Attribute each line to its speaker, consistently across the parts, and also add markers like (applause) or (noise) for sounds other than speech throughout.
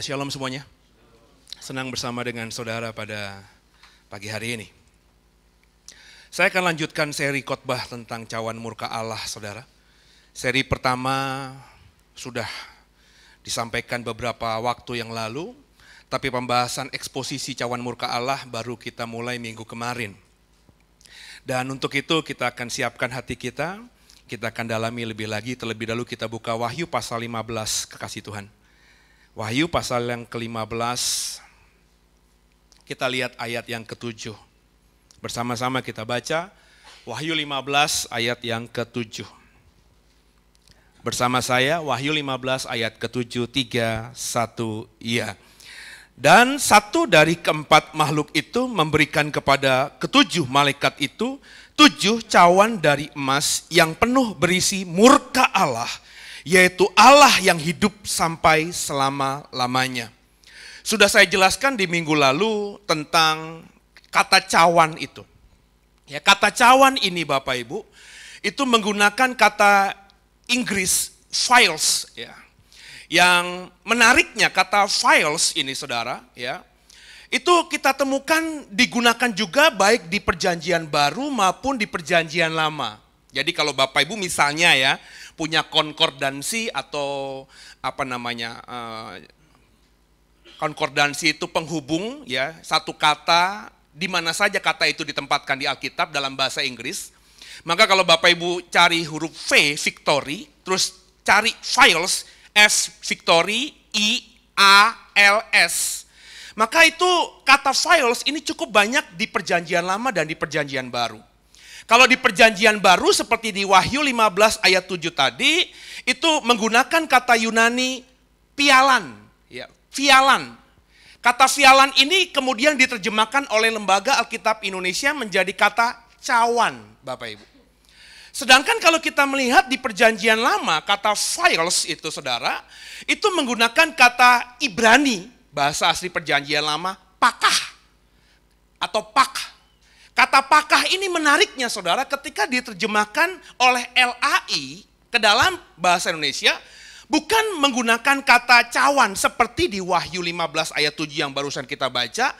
Speaker 1: Assalamualaikum Shalom semuanya. Senang bersama dengan saudara pada pagi hari ini. Saya akan lanjutkan seri khotbah tentang cawan murka Allah, saudara. Seri pertama sudah disampaikan beberapa waktu yang lalu, tapi pembahasan eksposisi cawan murka Allah baru kita mulai minggu kemarin. Dan untuk itu kita akan siapkan hati kita, kita akan dalami lebih lagi, terlebih dahulu kita buka Wahyu pasal 15 kekasih Tuhan. Wahyu pasal yang ke-15, kita lihat ayat yang ke-7. Bersama-sama kita baca Wahyu 15 ayat yang ke-7. Bersama saya Wahyu 15 ayat ke-7 3 1 iya. Dan satu dari keempat makhluk itu memberikan kepada ketujuh malaikat itu tujuh cawan dari emas yang penuh berisi murka Allah – yaitu Allah yang hidup sampai selama-lamanya. Sudah saya jelaskan di minggu lalu tentang kata cawan itu. Ya, kata cawan ini Bapak Ibu itu menggunakan kata Inggris files ya. Yang menariknya kata files ini Saudara ya. Itu kita temukan digunakan juga baik di perjanjian baru maupun di perjanjian lama. Jadi kalau Bapak Ibu misalnya ya, punya konkordansi atau apa namanya uh, konkordansi itu penghubung ya satu kata di mana saja kata itu ditempatkan di Alkitab dalam bahasa Inggris. Maka kalau Bapak Ibu cari huruf V victory, terus cari files S victory I A L S. Maka itu kata files ini cukup banyak di perjanjian lama dan di perjanjian baru. Kalau di perjanjian baru seperti di Wahyu 15 ayat 7 tadi, itu menggunakan kata Yunani pialan. Ya, fialan. Kata pialan ini kemudian diterjemahkan oleh Lembaga Alkitab Indonesia menjadi kata cawan, Bapak Ibu. Sedangkan kalau kita melihat di perjanjian lama, kata files itu saudara, itu menggunakan kata Ibrani, bahasa asli perjanjian lama, pakah atau pak Kata pakah ini menariknya saudara ketika diterjemahkan oleh LAI ke dalam bahasa Indonesia bukan menggunakan kata cawan seperti di Wahyu 15 ayat 7 yang barusan kita baca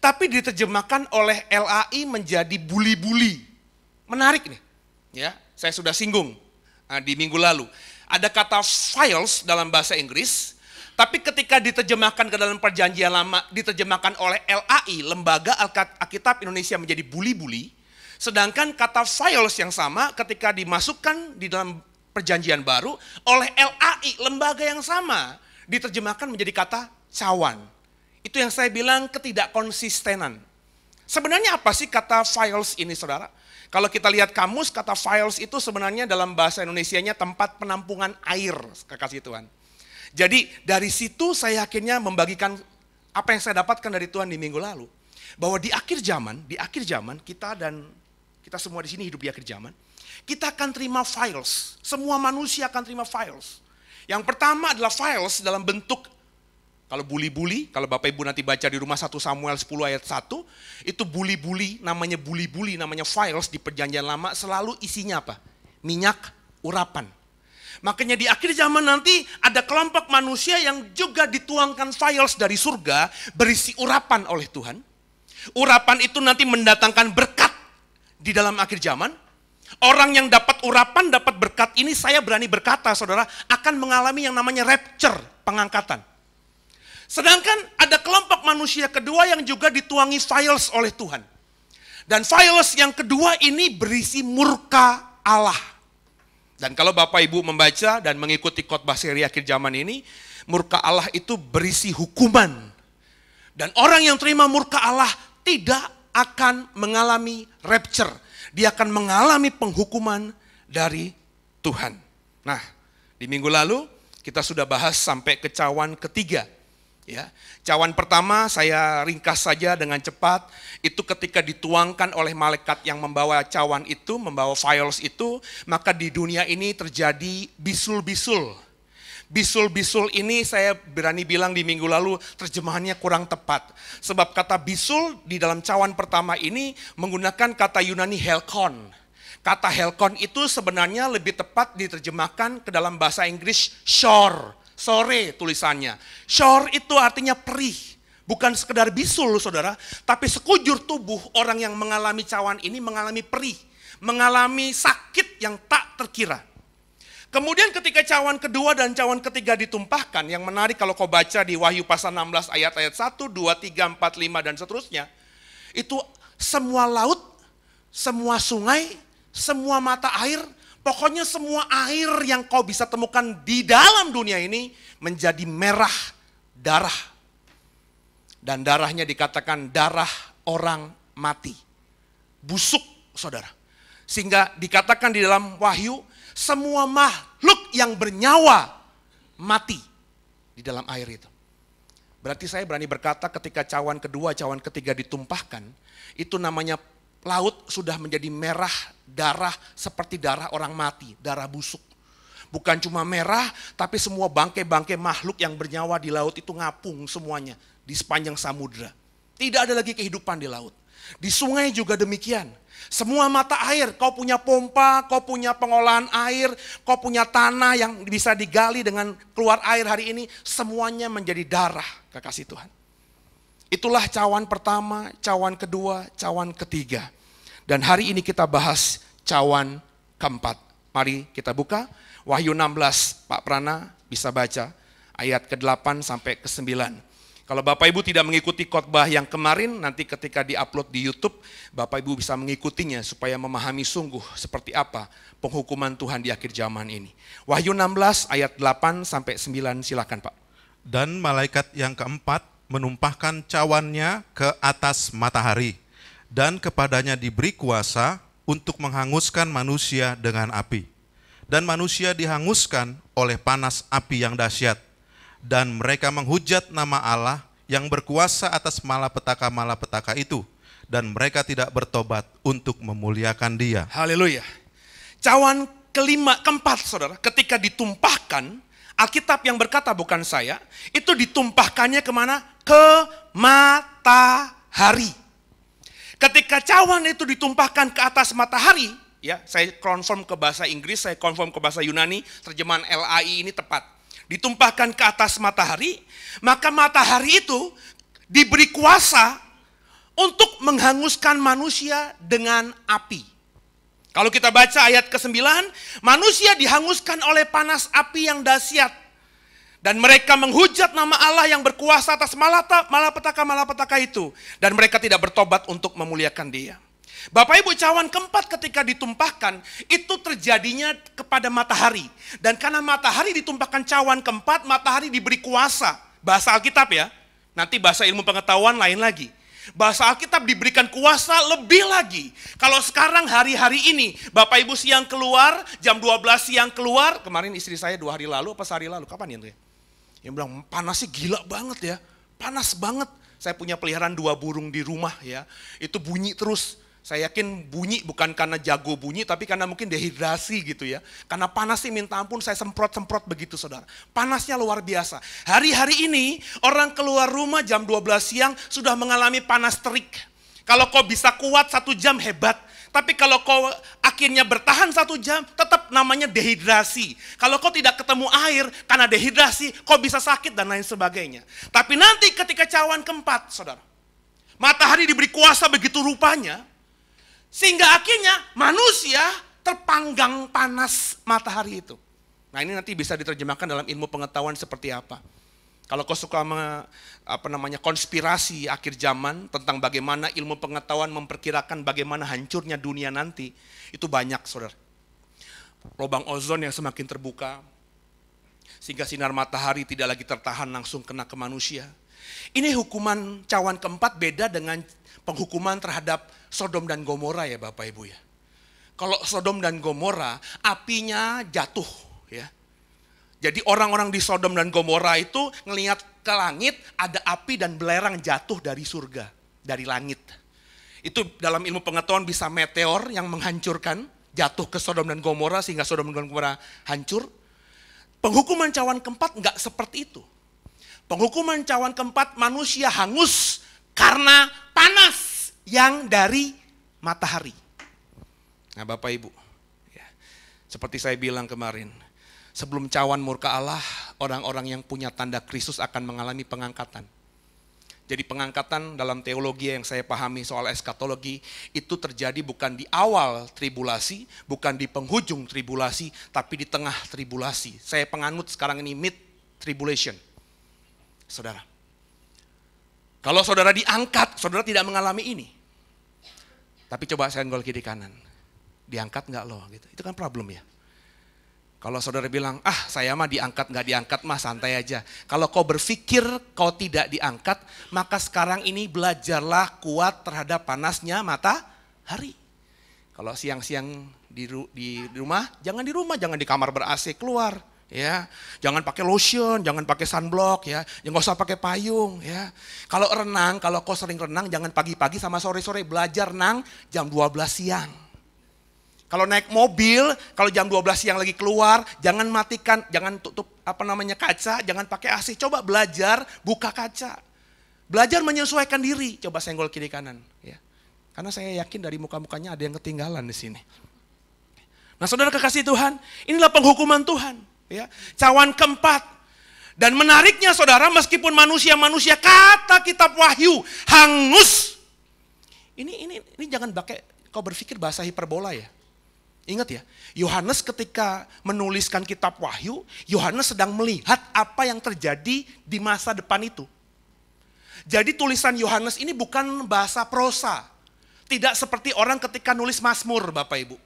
Speaker 1: tapi diterjemahkan oleh LAI menjadi buli-buli. Menarik nih. Ya, saya sudah singgung nah, di minggu lalu. Ada kata files dalam bahasa Inggris tapi ketika diterjemahkan ke dalam perjanjian lama, diterjemahkan oleh LAI, Lembaga Alkitab Indonesia menjadi buli-buli, sedangkan kata Sayolos yang sama ketika dimasukkan di dalam perjanjian baru oleh LAI, lembaga yang sama, diterjemahkan menjadi kata cawan. Itu yang saya bilang ketidakkonsistenan. Sebenarnya apa sih kata files ini saudara? Kalau kita lihat kamus, kata files itu sebenarnya dalam bahasa Indonesianya tempat penampungan air, kekasih Tuhan. Jadi dari situ saya yakinnya membagikan apa yang saya dapatkan dari Tuhan di minggu lalu. Bahwa di akhir zaman, di akhir zaman kita dan kita semua di sini hidup di akhir zaman. Kita akan terima files. Semua manusia akan terima files. Yang pertama adalah files dalam bentuk kalau buli-buli, kalau Bapak Ibu nanti baca di rumah 1 Samuel 10 ayat 1, itu buli-buli, namanya buli-buli, namanya files di perjanjian lama, selalu isinya apa? Minyak urapan. Makanya di akhir zaman nanti ada kelompok manusia yang juga dituangkan files dari surga berisi urapan oleh Tuhan. Urapan itu nanti mendatangkan berkat di dalam akhir zaman. Orang yang dapat urapan, dapat berkat ini saya berani berkata saudara akan mengalami yang namanya rapture, pengangkatan. Sedangkan ada kelompok manusia kedua yang juga dituangi files oleh Tuhan. Dan files yang kedua ini berisi murka Allah. Dan kalau Bapak Ibu membaca dan mengikuti khotbah seri akhir zaman ini, murka Allah itu berisi hukuman. Dan orang yang terima murka Allah tidak akan mengalami rapture. Dia akan mengalami penghukuman dari Tuhan. Nah, di minggu lalu kita sudah bahas sampai kecawan ketiga Ya. Cawan pertama saya ringkas saja dengan cepat, itu ketika dituangkan oleh malaikat yang membawa cawan itu, membawa files itu, maka di dunia ini terjadi bisul-bisul. Bisul-bisul ini saya berani bilang di minggu lalu terjemahannya kurang tepat. Sebab kata bisul di dalam cawan pertama ini menggunakan kata Yunani helkon. Kata helkon itu sebenarnya lebih tepat diterjemahkan ke dalam bahasa Inggris shore Sore tulisannya. Shor itu artinya perih. Bukan sekedar bisul saudara, tapi sekujur tubuh orang yang mengalami cawan ini mengalami perih. Mengalami sakit yang tak terkira. Kemudian ketika cawan kedua dan cawan ketiga ditumpahkan, yang menarik kalau kau baca di Wahyu pasal 16 ayat-ayat 1, 2, 3, 4, 5 dan seterusnya, itu semua laut, semua sungai, semua mata air Pokoknya semua air yang kau bisa temukan di dalam dunia ini menjadi merah darah. Dan darahnya dikatakan darah orang mati. Busuk, saudara. Sehingga dikatakan di dalam wahyu, semua makhluk yang bernyawa mati di dalam air itu. Berarti saya berani berkata ketika cawan kedua, cawan ketiga ditumpahkan, itu namanya laut sudah menjadi merah darah seperti darah orang mati, darah busuk. Bukan cuma merah, tapi semua bangkai-bangkai makhluk yang bernyawa di laut itu ngapung semuanya di sepanjang samudra. Tidak ada lagi kehidupan di laut. Di sungai juga demikian. Semua mata air, kau punya pompa, kau punya pengolahan air, kau punya tanah yang bisa digali dengan keluar air hari ini, semuanya menjadi darah kekasih Tuhan. Itulah cawan pertama, cawan kedua, cawan ketiga. Dan hari ini kita bahas cawan keempat. Mari kita buka Wahyu 16, Pak Prana bisa baca ayat ke-8 sampai ke-9. Kalau Bapak Ibu tidak mengikuti khotbah yang kemarin, nanti ketika diupload di YouTube, Bapak Ibu bisa mengikutinya supaya memahami sungguh seperti apa penghukuman Tuhan di akhir zaman ini. Wahyu 16 ayat 8 sampai 9 silakan
Speaker 2: Pak. Dan malaikat yang keempat menumpahkan cawannya ke atas matahari, dan kepadanya diberi kuasa untuk menghanguskan manusia dengan api. Dan manusia dihanguskan oleh panas api yang dahsyat. Dan mereka menghujat nama Allah yang berkuasa atas malapetaka-malapetaka itu. Dan mereka tidak bertobat untuk memuliakan dia. Haleluya.
Speaker 1: Cawan kelima, keempat saudara, ketika ditumpahkan, Alkitab yang berkata bukan saya, itu ditumpahkannya kemana? Ke matahari. Ketika cawan itu ditumpahkan ke atas matahari, ya saya konfirm ke bahasa Inggris, saya konfirm ke bahasa Yunani, terjemahan LAI ini tepat. Ditumpahkan ke atas matahari, maka matahari itu diberi kuasa untuk menghanguskan manusia dengan api. Kalau kita baca ayat ke-9, manusia dihanguskan oleh panas api yang dahsyat. Dan mereka menghujat nama Allah yang berkuasa atas malata, malapetaka-malapetaka itu. Dan mereka tidak bertobat untuk memuliakan dia. Bapak Ibu cawan keempat ketika ditumpahkan, itu terjadinya kepada matahari. Dan karena matahari ditumpahkan cawan keempat, matahari diberi kuasa. Bahasa Alkitab ya. Nanti bahasa ilmu pengetahuan lain lagi. Bahasa Alkitab diberikan kuasa lebih lagi. Kalau sekarang hari-hari ini, Bapak Ibu siang keluar, jam 12 siang keluar. Kemarin istri saya dua hari lalu, apa sehari lalu, kapan ya? Yang bilang, panasnya gila banget ya. Panas banget. Saya punya peliharaan dua burung di rumah ya. Itu bunyi terus. Saya yakin bunyi bukan karena jago bunyi, tapi karena mungkin dehidrasi gitu ya. Karena panas sih minta ampun, saya semprot-semprot begitu saudara. Panasnya luar biasa. Hari-hari ini orang keluar rumah jam 12 siang sudah mengalami panas terik. Kalau kau bisa kuat satu jam hebat, tapi kalau kau akhirnya bertahan satu jam, tetap namanya dehidrasi. Kalau kau tidak ketemu air karena dehidrasi, kau bisa sakit dan lain sebagainya. Tapi nanti ketika cawan keempat, saudara, matahari diberi kuasa begitu rupanya, sehingga akhirnya manusia terpanggang panas matahari itu. Nah ini nanti bisa diterjemahkan dalam ilmu pengetahuan seperti apa. Kalau kau suka me, apa namanya konspirasi akhir zaman tentang bagaimana ilmu pengetahuan memperkirakan bagaimana hancurnya dunia nanti, itu banyak saudara. Lubang ozon yang semakin terbuka, sehingga sinar matahari tidak lagi tertahan langsung kena ke manusia. Ini hukuman cawan keempat beda dengan penghukuman terhadap Sodom dan Gomora ya Bapak Ibu ya. Kalau Sodom dan Gomora apinya jatuh ya. Jadi orang-orang di Sodom dan Gomora itu ngelihat ke langit ada api dan belerang jatuh dari surga, dari langit. Itu dalam ilmu pengetahuan bisa meteor yang menghancurkan, jatuh ke Sodom dan Gomora sehingga Sodom dan Gomora hancur. Penghukuman cawan keempat enggak seperti itu. Penghukuman cawan keempat manusia hangus karena panas yang dari matahari. Nah Bapak Ibu, ya, seperti saya bilang kemarin, sebelum cawan murka Allah, orang-orang yang punya tanda Kristus akan mengalami pengangkatan. Jadi pengangkatan dalam teologi yang saya pahami soal eskatologi itu terjadi bukan di awal tribulasi, bukan di penghujung tribulasi, tapi di tengah tribulasi. Saya penganut sekarang ini mid tribulation. Saudara, kalau saudara diangkat, saudara tidak mengalami ini. Tapi coba saya senggol kiri kanan. Diangkat nggak loh. Gitu. Itu kan problem ya. Kalau saudara bilang, ah saya mah diangkat, nggak diangkat mah santai aja. Kalau kau berpikir kau tidak diangkat, maka sekarang ini belajarlah kuat terhadap panasnya mata hari. Kalau siang-siang di, di, di rumah, jangan di rumah, jangan di kamar ber-AC, keluar ya. Jangan pakai lotion, jangan pakai sunblock ya. Jangan ya, nggak usah pakai payung ya. Kalau renang, kalau kau sering renang jangan pagi-pagi sama sore-sore belajar renang jam 12 siang. Kalau naik mobil, kalau jam 12 siang lagi keluar, jangan matikan, jangan tutup apa namanya kaca, jangan pakai AC. Coba belajar buka kaca. Belajar menyesuaikan diri. Coba senggol kiri kanan ya. Karena saya yakin dari muka-mukanya ada yang ketinggalan di sini. Nah saudara kekasih Tuhan, inilah penghukuman Tuhan. Ya, cawan keempat. Dan menariknya saudara, meskipun manusia-manusia kata kitab wahyu hangus. Ini ini ini jangan pakai kau berpikir bahasa hiperbola ya. Ingat ya, Yohanes ketika menuliskan kitab Wahyu, Yohanes sedang melihat apa yang terjadi di masa depan itu. Jadi tulisan Yohanes ini bukan bahasa prosa. Tidak seperti orang ketika nulis Mazmur, Bapak Ibu.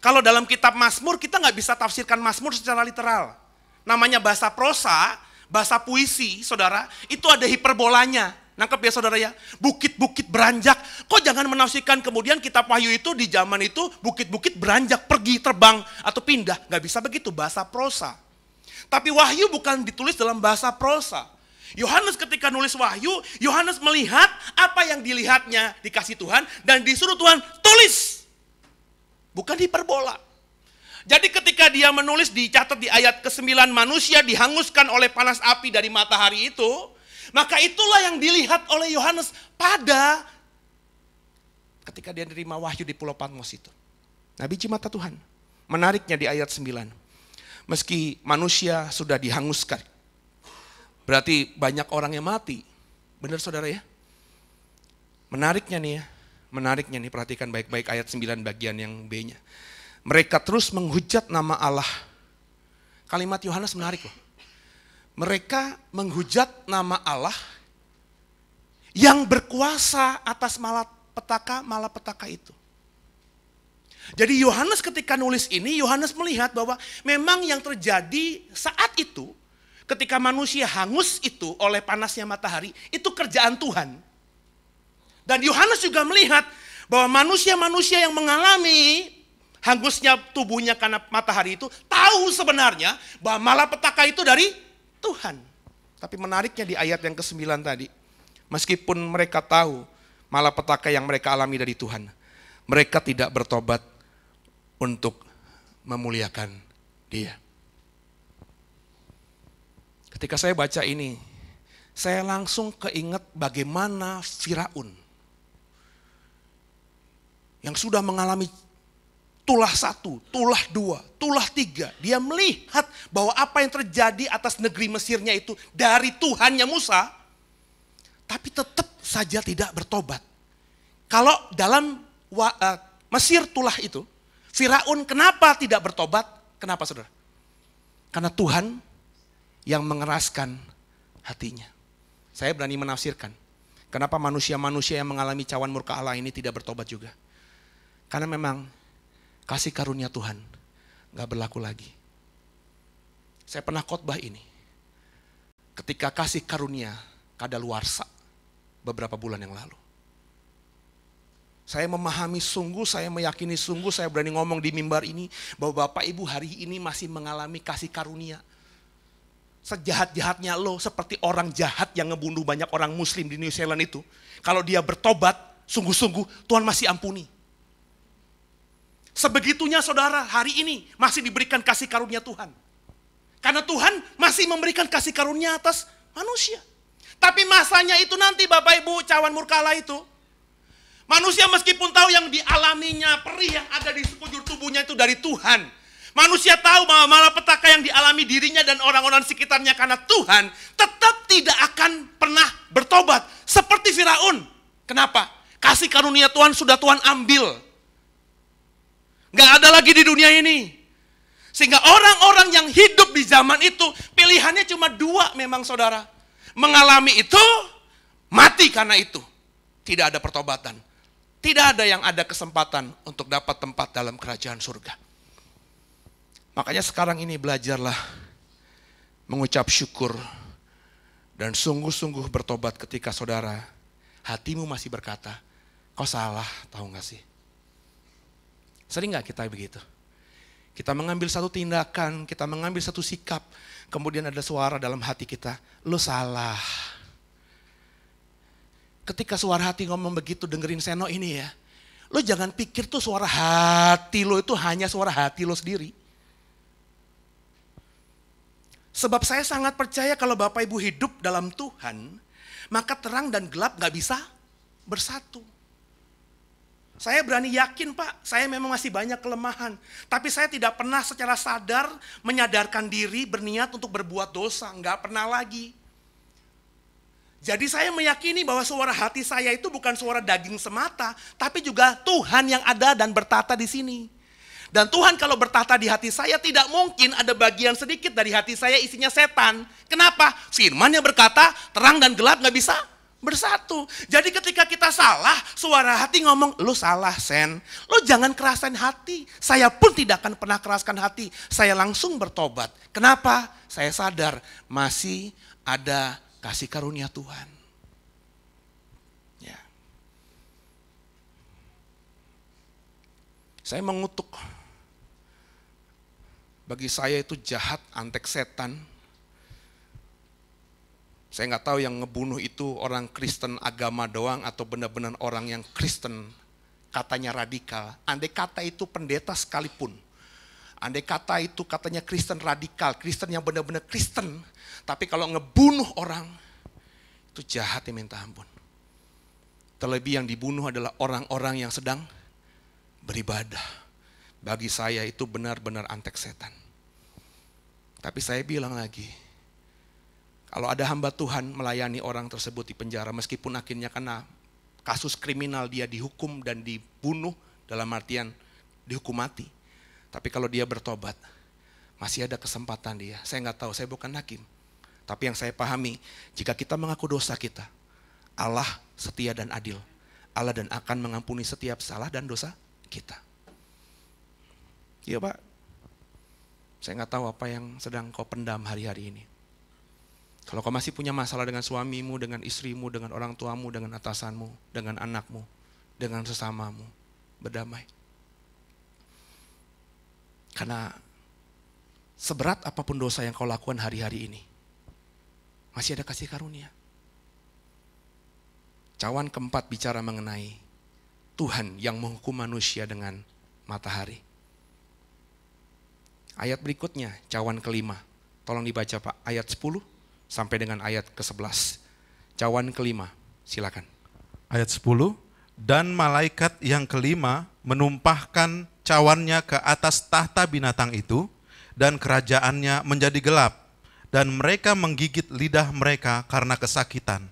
Speaker 1: Kalau dalam kitab Mazmur kita nggak bisa tafsirkan Mazmur secara literal. Namanya bahasa prosa, bahasa puisi, saudara, itu ada hiperbolanya. Nangkep ya saudara ya, bukit-bukit beranjak. Kok jangan menafsirkan kemudian kitab wahyu itu di zaman itu bukit-bukit beranjak, pergi, terbang, atau pindah. Nggak bisa begitu, bahasa prosa. Tapi wahyu bukan ditulis dalam bahasa prosa. Yohanes ketika nulis wahyu, Yohanes melihat apa yang dilihatnya dikasih Tuhan dan disuruh Tuhan tulis. Bukan hiperbola. Jadi ketika dia menulis dicatat di ayat ke-9 manusia dihanguskan oleh panas api dari matahari itu, maka itulah yang dilihat oleh Yohanes pada ketika dia menerima wahyu di Pulau Patmos itu. Nabi cinta Tuhan. Menariknya di ayat 9. Meski manusia sudah dihanguskan. Berarti banyak orang yang mati. Benar saudara ya? Menariknya nih ya, Menariknya nih, perhatikan baik-baik ayat 9 bagian yang B-nya. Mereka terus menghujat nama Allah. Kalimat Yohanes menarik loh. Mereka menghujat nama Allah yang berkuasa atas malapetaka malapetaka itu. Jadi Yohanes ketika nulis ini, Yohanes melihat bahwa memang yang terjadi saat itu, ketika manusia hangus itu oleh panasnya matahari, itu kerjaan Tuhan. Dan Yohanes juga melihat bahwa manusia-manusia yang mengalami hangusnya tubuhnya karena matahari itu tahu sebenarnya bahwa malapetaka itu dari Tuhan. Tapi menariknya di ayat yang ke-9 tadi, meskipun mereka tahu malapetaka yang mereka alami dari Tuhan, mereka tidak bertobat untuk memuliakan Dia. Ketika saya baca ini, saya langsung keinget bagaimana Firaun yang sudah mengalami tulah satu, tulah dua, tulah tiga. Dia melihat bahwa apa yang terjadi atas negeri Mesirnya itu dari Tuhannya Musa, tapi tetap saja tidak bertobat. Kalau dalam eh, Mesir tulah itu, Firaun kenapa tidak bertobat? Kenapa saudara? Karena Tuhan yang mengeraskan hatinya. Saya berani menafsirkan. Kenapa manusia-manusia yang mengalami cawan murka Allah ini tidak bertobat juga? Karena memang kasih karunia Tuhan gak berlaku lagi. Saya pernah khotbah ini. Ketika kasih karunia kadaluarsa beberapa bulan yang lalu. Saya memahami sungguh, saya meyakini sungguh, saya berani ngomong di mimbar ini bahwa Bapak Ibu hari ini masih mengalami kasih karunia. Sejahat-jahatnya lo, seperti orang jahat yang ngebunuh banyak orang muslim di New Zealand itu. Kalau dia bertobat, sungguh-sungguh Tuhan masih ampuni. Sebegitunya saudara hari ini masih diberikan kasih karunia Tuhan. Karena Tuhan masih memberikan kasih karunia atas manusia. Tapi masanya itu nanti Bapak Ibu cawan murkala itu. Manusia meskipun tahu yang dialaminya, perih yang ada di sekujur tubuhnya itu dari Tuhan. Manusia tahu bahwa petaka yang dialami dirinya dan orang-orang sekitarnya karena Tuhan tetap tidak akan pernah bertobat. Seperti Firaun. Kenapa? Kasih karunia Tuhan sudah Tuhan ambil. Nggak ada lagi di dunia ini. Sehingga orang-orang yang hidup di zaman itu, pilihannya cuma dua memang saudara. Mengalami itu, mati karena itu. Tidak ada pertobatan. Tidak ada yang ada kesempatan untuk dapat tempat dalam kerajaan surga. Makanya sekarang ini belajarlah mengucap syukur dan sungguh-sungguh bertobat ketika saudara hatimu masih berkata, kau salah, tahu gak sih? Sering nggak kita begitu? Kita mengambil satu tindakan, kita mengambil satu sikap, kemudian ada suara dalam hati kita, lu salah. Ketika suara hati ngomong begitu, dengerin seno ini ya. Lu jangan pikir tuh suara hati lo itu hanya suara hati lo sendiri. Sebab saya sangat percaya kalau Bapak Ibu hidup dalam Tuhan, maka terang dan gelap gak bisa bersatu. Saya berani yakin Pak, saya memang masih banyak kelemahan. Tapi saya tidak pernah secara sadar menyadarkan diri berniat untuk berbuat dosa. Nggak pernah lagi. Jadi saya meyakini bahwa suara hati saya itu bukan suara daging semata, tapi juga Tuhan yang ada dan bertata di sini. Dan Tuhan kalau bertata di hati saya tidak mungkin ada bagian sedikit dari hati saya isinya setan. Kenapa? Firman yang berkata terang dan gelap nggak bisa bersatu. Jadi ketika kita salah, suara hati ngomong, lu salah Sen. Lu jangan kerasan hati. Saya pun tidak akan pernah keraskan hati. Saya langsung bertobat. Kenapa? Saya sadar masih ada kasih karunia Tuhan. Ya. Saya mengutuk. Bagi saya itu jahat antek setan saya nggak tahu yang ngebunuh itu orang Kristen agama doang atau benar-benar orang yang Kristen katanya radikal. Andai kata itu pendeta sekalipun. Andai kata itu katanya Kristen radikal, Kristen yang benar-benar Kristen. Tapi kalau ngebunuh orang, itu jahat yang minta ampun. Terlebih yang dibunuh adalah orang-orang yang sedang beribadah. Bagi saya itu benar-benar antek setan. Tapi saya bilang lagi, kalau ada hamba Tuhan melayani orang tersebut di penjara meskipun akhirnya kena kasus kriminal dia dihukum dan dibunuh dalam artian dihukum mati. Tapi kalau dia bertobat, masih ada kesempatan dia. Saya nggak tahu, saya bukan hakim. Tapi yang saya pahami, jika kita mengaku dosa kita, Allah setia dan adil. Allah dan akan mengampuni setiap salah dan dosa kita. Iya Pak, saya nggak tahu apa yang sedang kau pendam hari-hari ini. Kalau kau masih punya masalah dengan suamimu, dengan istrimu, dengan orang tuamu, dengan atasanmu, dengan anakmu, dengan sesamamu, berdamai. Karena seberat apapun dosa yang kau lakukan hari-hari ini, masih ada kasih karunia. Cawan keempat bicara mengenai Tuhan yang menghukum manusia dengan matahari. Ayat berikutnya, cawan kelima. Tolong dibaca Pak, ayat 10 sampai dengan
Speaker 2: ayat ke-11. Cawan kelima, silakan. Ayat 10, dan malaikat yang kelima menumpahkan cawannya ke atas tahta binatang itu, dan kerajaannya menjadi gelap, dan mereka menggigit lidah mereka karena kesakitan.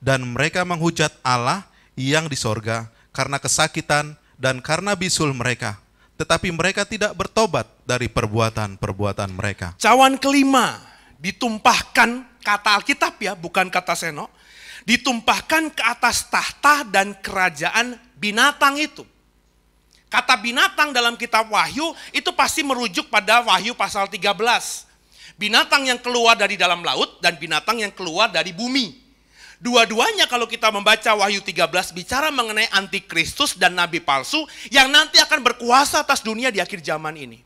Speaker 2: Dan mereka menghujat Allah yang di sorga karena kesakitan dan karena bisul mereka. Tetapi mereka tidak bertobat dari perbuatan-perbuatan mereka.
Speaker 1: Cawan kelima ditumpahkan kata Alkitab ya, bukan kata Seno, ditumpahkan ke atas tahta dan kerajaan binatang itu. Kata binatang dalam kitab Wahyu itu pasti merujuk pada Wahyu pasal 13. Binatang yang keluar dari dalam laut dan binatang yang keluar dari bumi. Dua-duanya kalau kita membaca Wahyu 13 bicara mengenai antikristus dan nabi palsu yang nanti akan berkuasa atas dunia di akhir zaman ini.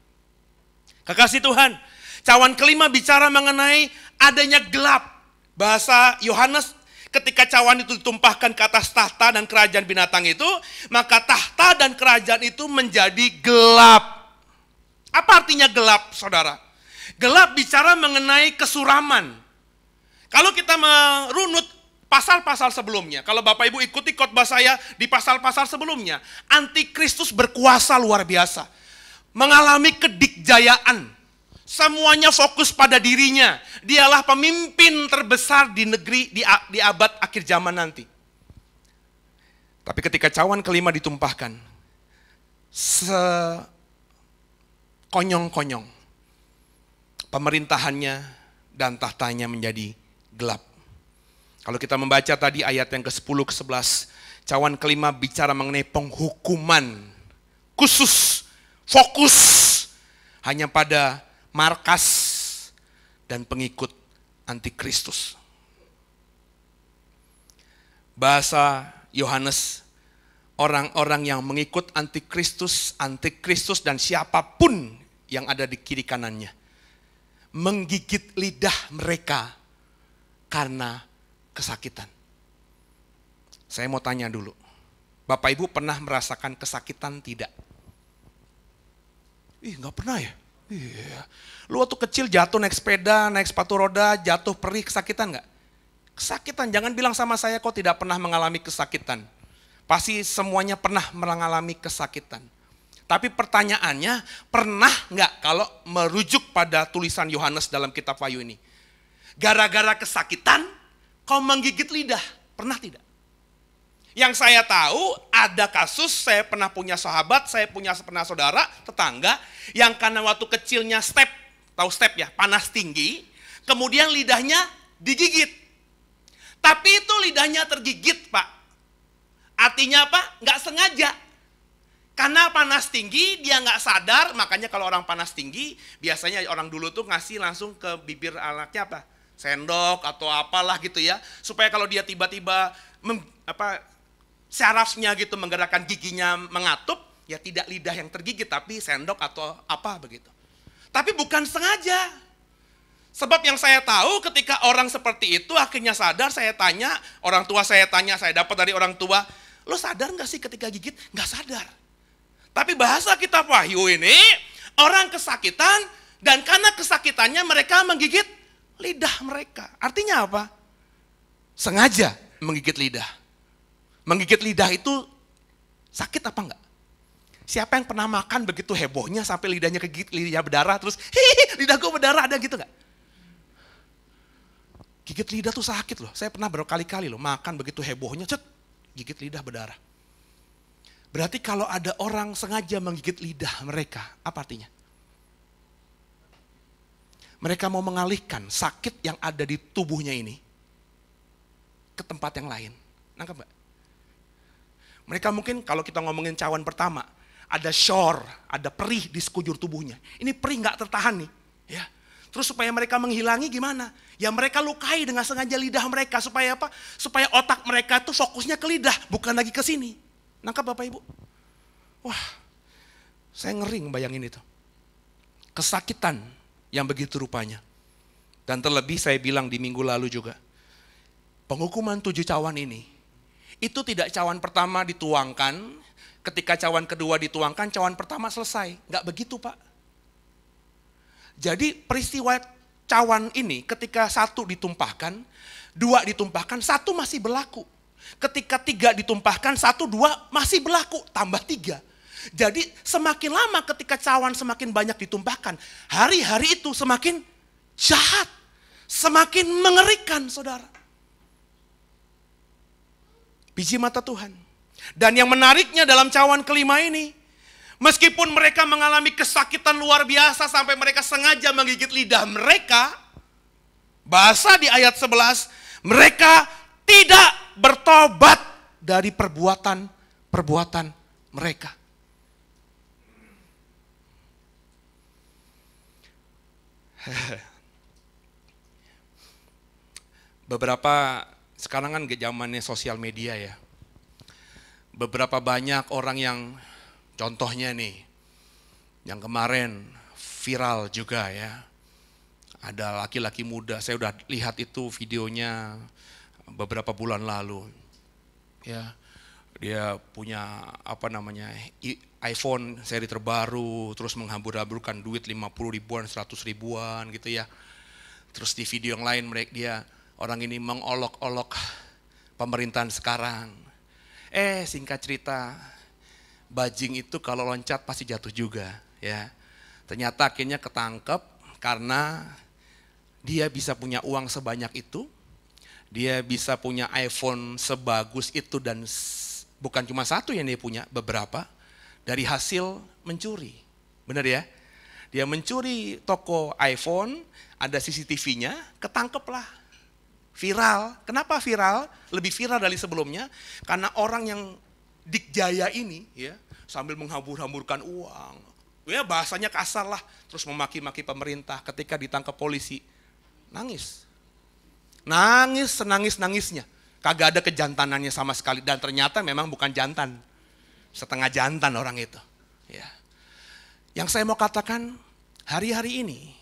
Speaker 1: Kekasih Tuhan, Cawan kelima bicara mengenai adanya gelap. Bahasa Yohanes ketika cawan itu ditumpahkan ke atas tahta dan kerajaan binatang itu, maka tahta dan kerajaan itu menjadi gelap. Apa artinya gelap, saudara? Gelap bicara mengenai kesuraman. Kalau kita merunut pasal-pasal sebelumnya, kalau Bapak Ibu ikuti khotbah saya di pasal-pasal sebelumnya, antikristus berkuasa luar biasa. Mengalami kedikjayaan, Semuanya fokus pada dirinya. Dialah pemimpin terbesar di negeri di, di abad akhir zaman nanti. Tapi ketika cawan kelima ditumpahkan, sekonyong-konyong pemerintahannya dan tahtanya menjadi gelap. Kalau kita membaca tadi ayat yang ke-10 ke-11, cawan kelima bicara mengenai penghukuman khusus, fokus hanya pada markas dan pengikut antikristus. Bahasa Yohanes, orang-orang yang mengikut antikristus, antikristus dan siapapun yang ada di kiri kanannya. Menggigit lidah mereka karena kesakitan. Saya mau tanya dulu. Bapak Ibu pernah merasakan kesakitan tidak? Ih, nggak pernah ya? Iya. Lu waktu kecil jatuh naik sepeda, naik sepatu roda, jatuh perih, kesakitan nggak? Kesakitan, jangan bilang sama saya kok tidak pernah mengalami kesakitan. Pasti semuanya pernah mengalami kesakitan. Tapi pertanyaannya, pernah nggak kalau merujuk pada tulisan Yohanes dalam kitab Wahyu ini? Gara-gara kesakitan, kau menggigit lidah. Pernah tidak? Yang saya tahu ada kasus saya pernah punya sahabat, saya punya pernah saudara, tetangga yang karena waktu kecilnya step, tahu step ya, panas tinggi, kemudian lidahnya digigit. Tapi itu lidahnya tergigit, Pak. Artinya apa? Nggak sengaja. Karena panas tinggi, dia nggak sadar, makanya kalau orang panas tinggi, biasanya orang dulu tuh ngasih langsung ke bibir anaknya apa? Sendok atau apalah gitu ya. Supaya kalau dia tiba-tiba apa sarafnya gitu menggerakkan giginya mengatup, ya tidak lidah yang tergigit tapi sendok atau apa begitu. Tapi bukan sengaja. Sebab yang saya tahu ketika orang seperti itu akhirnya sadar saya tanya, orang tua saya tanya, saya dapat dari orang tua, lo sadar nggak sih ketika gigit? Nggak sadar. Tapi bahasa kita wahyu ini, orang kesakitan dan karena kesakitannya mereka menggigit lidah mereka. Artinya apa? Sengaja menggigit lidah. Menggigit lidah itu sakit apa enggak? Siapa yang pernah makan begitu hebohnya sampai lidahnya kegigit, lidah berdarah terus hihi lidah berdarah ada gitu enggak? Gigit lidah tuh sakit loh. Saya pernah berkali-kali loh makan begitu hebohnya cet gigit lidah berdarah. Berarti kalau ada orang sengaja menggigit lidah mereka, apa artinya? Mereka mau mengalihkan sakit yang ada di tubuhnya ini ke tempat yang lain. Nangkep gak? Mereka mungkin kalau kita ngomongin cawan pertama, ada shor, ada perih di sekujur tubuhnya. Ini perih nggak tertahan nih. Ya. Terus supaya mereka menghilangi gimana? Ya mereka lukai dengan sengaja lidah mereka supaya apa? Supaya otak mereka tuh fokusnya ke lidah, bukan lagi ke sini. Nangkap Bapak Ibu? Wah, saya ngering bayangin itu. Kesakitan yang begitu rupanya. Dan terlebih saya bilang di minggu lalu juga, penghukuman tujuh cawan ini itu tidak cawan pertama dituangkan, ketika cawan kedua dituangkan, cawan pertama selesai. Nggak begitu Pak. Jadi peristiwa cawan ini ketika satu ditumpahkan, dua ditumpahkan, satu masih berlaku. Ketika tiga ditumpahkan, satu, dua masih berlaku, tambah tiga. Jadi semakin lama ketika cawan semakin banyak ditumpahkan, hari-hari itu semakin jahat, semakin mengerikan saudara. Biji mata Tuhan. Dan yang menariknya dalam cawan kelima ini, meskipun mereka mengalami kesakitan luar biasa sampai mereka sengaja menggigit lidah mereka, bahasa di ayat 11, mereka tidak bertobat dari perbuatan-perbuatan mereka. Beberapa sekarang kan zamannya sosial media ya. Beberapa banyak orang yang contohnya nih yang kemarin viral juga ya. Ada laki-laki muda, saya udah lihat itu videonya beberapa bulan lalu. Ya. Dia punya apa namanya? iPhone seri terbaru, terus menghambur-hamburkan duit 50 ribuan, 100 ribuan gitu ya. Terus di video yang lain mereka dia Orang ini mengolok-olok pemerintahan sekarang. Eh singkat cerita, bajing itu kalau loncat pasti jatuh juga ya. Ternyata akhirnya ketangkep karena dia bisa punya uang sebanyak itu. Dia bisa punya iPhone sebagus itu dan bukan cuma satu yang dia punya, beberapa dari hasil mencuri. Benar ya? Dia mencuri toko iPhone, ada CCTV-nya, ketangkeplah Viral. Kenapa viral? Lebih viral dari sebelumnya karena orang yang dikjaya ini ya sambil menghambur-hamburkan uang. Ya bahasanya kasar lah, terus memaki-maki pemerintah ketika ditangkap polisi. Nangis. Nangis senangis-nangisnya. Kagak ada kejantanannya sama sekali dan ternyata memang bukan jantan. Setengah jantan orang itu. Ya. Yang saya mau katakan hari-hari ini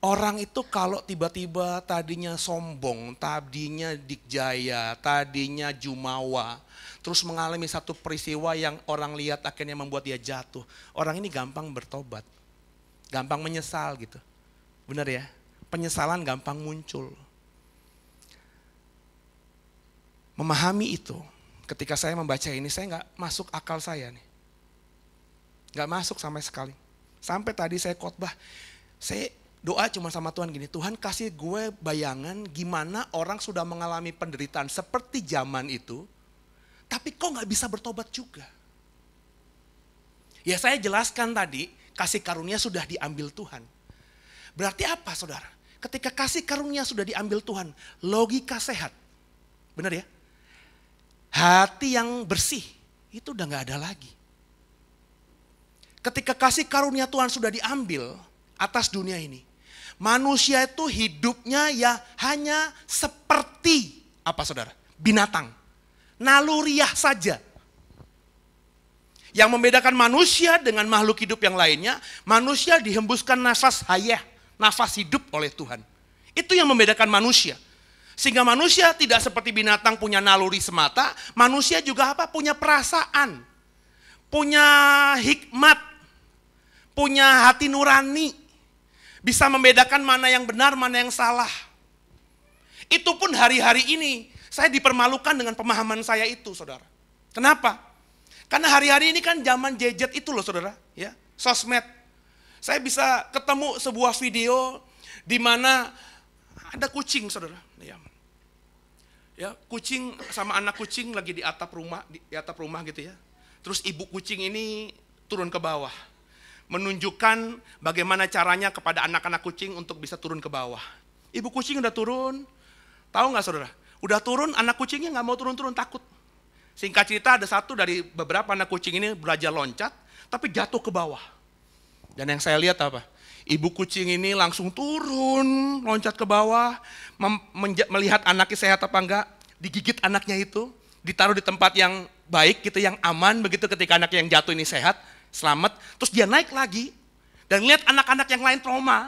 Speaker 1: Orang itu kalau tiba-tiba tadinya sombong, tadinya dikjaya, tadinya jumawa, terus mengalami satu peristiwa yang orang lihat akhirnya membuat dia jatuh. Orang ini gampang bertobat, gampang menyesal gitu. Benar ya? Penyesalan gampang muncul. Memahami itu, ketika saya membaca ini, saya nggak masuk akal saya nih. Nggak masuk sampai sekali. Sampai tadi saya khotbah, saya Doa cuma sama Tuhan gini, Tuhan kasih gue bayangan gimana orang sudah mengalami penderitaan seperti zaman itu, tapi kok gak bisa bertobat juga. Ya saya jelaskan tadi, kasih karunia sudah diambil Tuhan. Berarti apa saudara? Ketika kasih karunia sudah diambil Tuhan, logika sehat. Benar ya? Hati yang bersih, itu udah gak ada lagi. Ketika kasih karunia Tuhan sudah diambil atas dunia ini, manusia itu hidupnya ya hanya seperti apa saudara? Binatang. Naluriah saja. Yang membedakan manusia dengan makhluk hidup yang lainnya, manusia dihembuskan nafas hayah, nafas hidup oleh Tuhan. Itu yang membedakan manusia. Sehingga manusia tidak seperti binatang punya naluri semata, manusia juga apa? Punya perasaan, punya hikmat, punya hati nurani, bisa membedakan mana yang benar, mana yang salah. Itu pun hari-hari ini saya dipermalukan dengan pemahaman saya itu, saudara. Kenapa? Karena hari-hari ini kan zaman gadget itu loh, saudara. Ya, sosmed. Saya bisa ketemu sebuah video di mana ada kucing, saudara. Ya, ya kucing sama anak kucing lagi di atap rumah, di atap rumah gitu ya. Terus ibu kucing ini turun ke bawah menunjukkan bagaimana caranya kepada anak-anak kucing untuk bisa turun ke bawah. Ibu kucing udah turun, tahu nggak saudara? Udah turun, anak kucingnya nggak mau turun-turun, takut. Singkat cerita ada satu dari beberapa anak kucing ini belajar loncat, tapi jatuh ke bawah. Dan yang saya lihat apa? Ibu kucing ini langsung turun, loncat ke bawah, melihat anaknya sehat apa enggak, digigit anaknya itu, ditaruh di tempat yang baik gitu, yang aman begitu ketika anaknya yang jatuh ini sehat, selamat. Terus dia naik lagi dan lihat anak-anak yang lain trauma.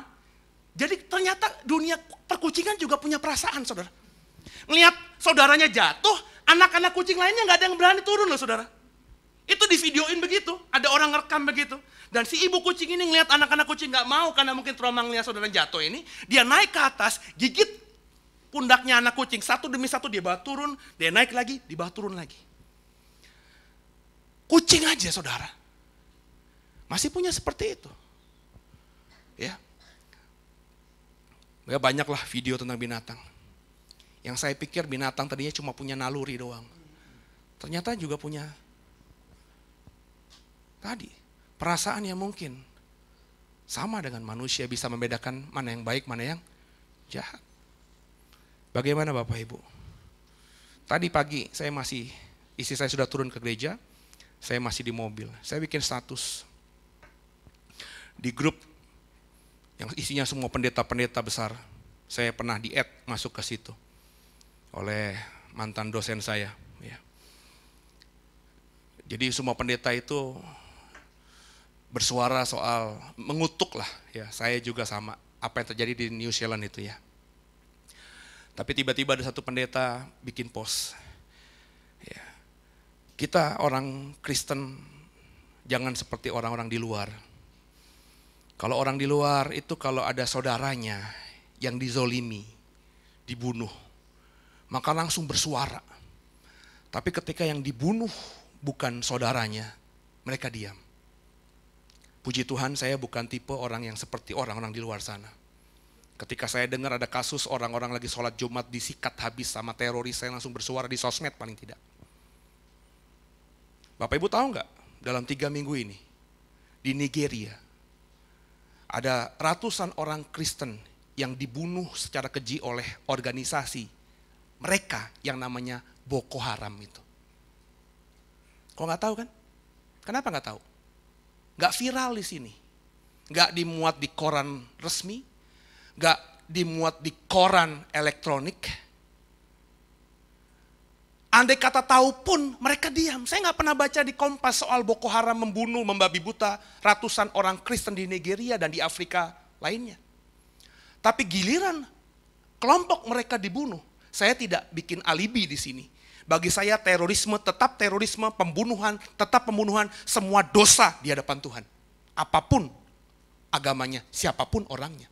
Speaker 1: Jadi ternyata dunia perkucingan juga punya perasaan, saudara. Melihat saudaranya jatuh, anak-anak kucing lainnya nggak ada yang berani turun loh, saudara. Itu di videoin begitu, ada orang ngerekam begitu. Dan si ibu kucing ini ngelihat anak-anak kucing nggak mau karena mungkin trauma ngelihat saudara jatuh ini, dia naik ke atas, gigit pundaknya anak kucing satu demi satu dia bawa turun, dia naik lagi, dibawa turun lagi. Kucing aja saudara. Masih punya seperti itu. Ya. Ya banyaklah video tentang binatang. Yang saya pikir binatang tadinya cuma punya naluri doang. Ternyata juga punya tadi perasaan yang mungkin sama dengan manusia bisa membedakan mana yang baik, mana yang jahat. Bagaimana Bapak Ibu? Tadi pagi saya masih istri saya sudah turun ke gereja, saya masih di mobil. Saya bikin status di grup yang isinya semua pendeta-pendeta besar. Saya pernah di masuk ke situ oleh mantan dosen saya. Ya. Jadi semua pendeta itu bersuara soal mengutuk lah ya saya juga sama apa yang terjadi di New Zealand itu ya tapi tiba-tiba ada satu pendeta bikin pos. ya kita orang Kristen jangan seperti orang-orang di luar kalau orang di luar itu kalau ada saudaranya yang dizolimi, dibunuh, maka langsung bersuara. Tapi ketika yang dibunuh bukan saudaranya, mereka diam. Puji Tuhan saya bukan tipe orang yang seperti orang-orang di luar sana. Ketika saya dengar ada kasus orang-orang lagi sholat Jumat disikat habis sama teroris, saya langsung bersuara di sosmed paling tidak. Bapak Ibu tahu nggak dalam tiga minggu ini di Nigeria ada ratusan orang Kristen yang dibunuh secara keji oleh organisasi mereka yang namanya Boko Haram itu. Kok nggak tahu kan? Kenapa nggak tahu? Nggak viral di sini. Nggak dimuat di koran resmi. Nggak dimuat di koran elektronik Andai kata tahu pun mereka diam. Saya nggak pernah baca di Kompas soal Boko Haram membunuh, membabi buta ratusan orang Kristen di Nigeria dan di Afrika lainnya. Tapi giliran kelompok mereka dibunuh, saya tidak bikin alibi di sini. Bagi saya terorisme tetap terorisme, pembunuhan tetap pembunuhan, semua dosa di hadapan Tuhan. Apapun agamanya, siapapun orangnya.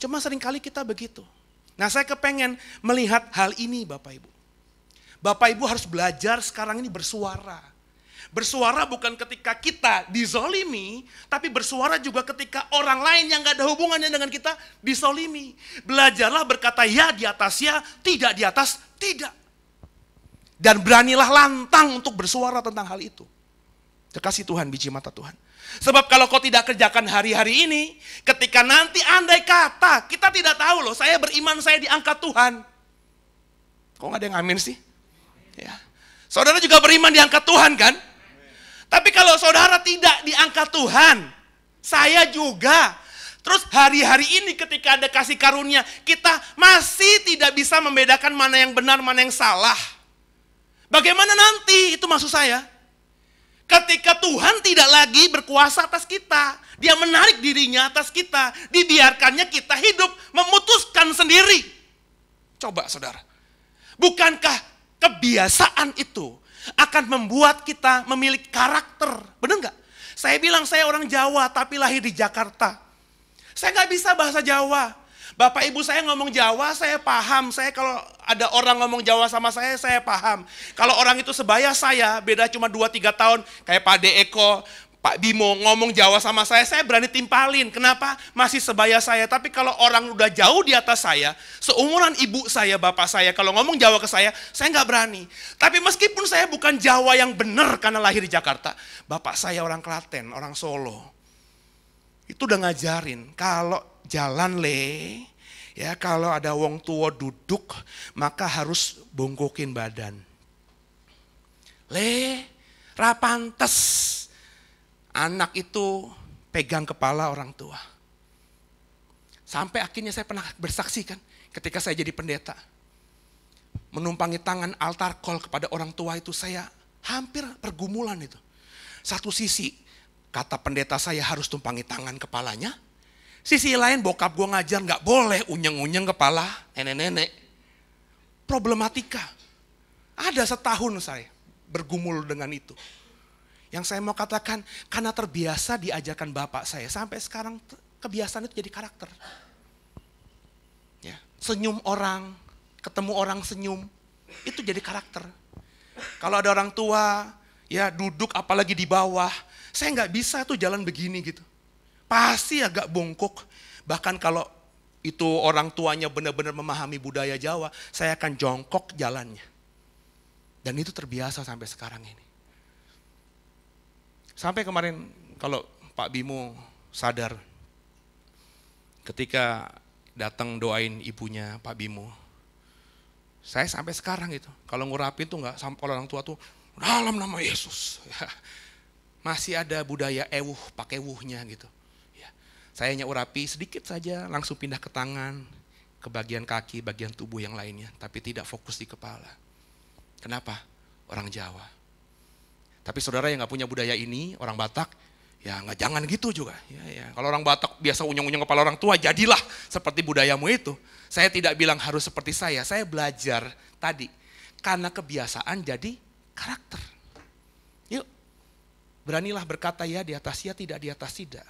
Speaker 1: Cuma seringkali kita begitu. Nah saya kepengen melihat hal ini Bapak Ibu. Bapak Ibu harus belajar sekarang ini bersuara. Bersuara bukan ketika kita dizolimi, tapi bersuara juga ketika orang lain yang gak ada hubungannya dengan kita dizolimi. Belajarlah berkata ya di atas ya, tidak di atas tidak. Dan beranilah lantang untuk bersuara tentang hal itu. Terkasih Tuhan, biji mata Tuhan. Sebab kalau kau tidak kerjakan hari-hari ini, ketika nanti andai kata, kita tidak tahu loh, saya beriman, saya diangkat Tuhan. Kok gak ada yang amin sih? Ya. Saudara juga beriman diangkat Tuhan kan? Tapi kalau saudara tidak diangkat Tuhan, saya juga. Terus hari-hari ini ketika ada kasih karunia, kita masih tidak bisa membedakan mana yang benar, mana yang salah. Bagaimana nanti? Itu maksud saya. Ketika Tuhan tidak lagi berkuasa atas kita, Dia menarik dirinya atas kita, dibiarkannya kita hidup memutuskan sendiri. Coba saudara, bukankah kebiasaan itu akan membuat kita memiliki karakter. Benar nggak? Saya bilang saya orang Jawa tapi lahir di Jakarta. Saya nggak bisa bahasa Jawa. Bapak ibu saya ngomong Jawa, saya paham. Saya kalau ada orang ngomong Jawa sama saya, saya paham. Kalau orang itu sebaya saya, beda cuma 2-3 tahun. Kayak Pak De Eko, Pak Bimo ngomong Jawa sama saya, saya berani timpalin. Kenapa? Masih sebaya saya. Tapi kalau orang udah jauh di atas saya, seumuran ibu saya, bapak saya, kalau ngomong Jawa ke saya, saya nggak berani. Tapi meskipun saya bukan Jawa yang benar karena lahir di Jakarta, bapak saya orang Klaten, orang Solo. Itu udah ngajarin, kalau jalan le, ya kalau ada wong tua duduk, maka harus bongkokin badan. Le, rapantes Anak itu pegang kepala orang tua. Sampai akhirnya saya pernah bersaksi kan ketika saya jadi pendeta. Menumpangi tangan altar call kepada orang tua itu saya hampir pergumulan itu. Satu sisi kata pendeta saya harus tumpangi tangan kepalanya. Sisi lain bokap gue ngajar gak boleh unyeng-unyeng kepala nenek-nenek. Problematika. Ada setahun saya bergumul dengan itu. Yang saya mau katakan, karena terbiasa diajarkan bapak saya, sampai sekarang kebiasaan itu jadi karakter. Ya, senyum orang, ketemu orang senyum, itu jadi karakter. Kalau ada orang tua, ya duduk apalagi di bawah, saya nggak bisa tuh jalan begini gitu. Pasti agak bongkok. Bahkan kalau itu orang tuanya benar-benar memahami budaya Jawa, saya akan jongkok jalannya. Dan itu terbiasa sampai sekarang ini. Sampai kemarin kalau Pak Bimo sadar ketika datang doain ibunya Pak Bimo. Saya sampai sekarang itu Kalau ngurapin tuh nggak sampai orang tua tuh dalam nama Yesus. Ya. (laughs) Masih ada budaya ewuh, pakai wuhnya gitu. Ya. Saya hanya urapi sedikit saja, langsung pindah ke tangan, ke bagian kaki, bagian tubuh yang lainnya. Tapi tidak fokus di kepala. Kenapa? Orang Jawa tapi saudara yang nggak punya budaya ini, orang Batak, ya nggak jangan gitu juga. Ya, ya. Kalau orang Batak biasa unyong-unyong kepala orang tua, jadilah seperti budayamu itu. Saya tidak bilang harus seperti saya, saya belajar tadi. Karena kebiasaan jadi karakter. Yuk, beranilah berkata ya di atas ya, tidak di atas tidak.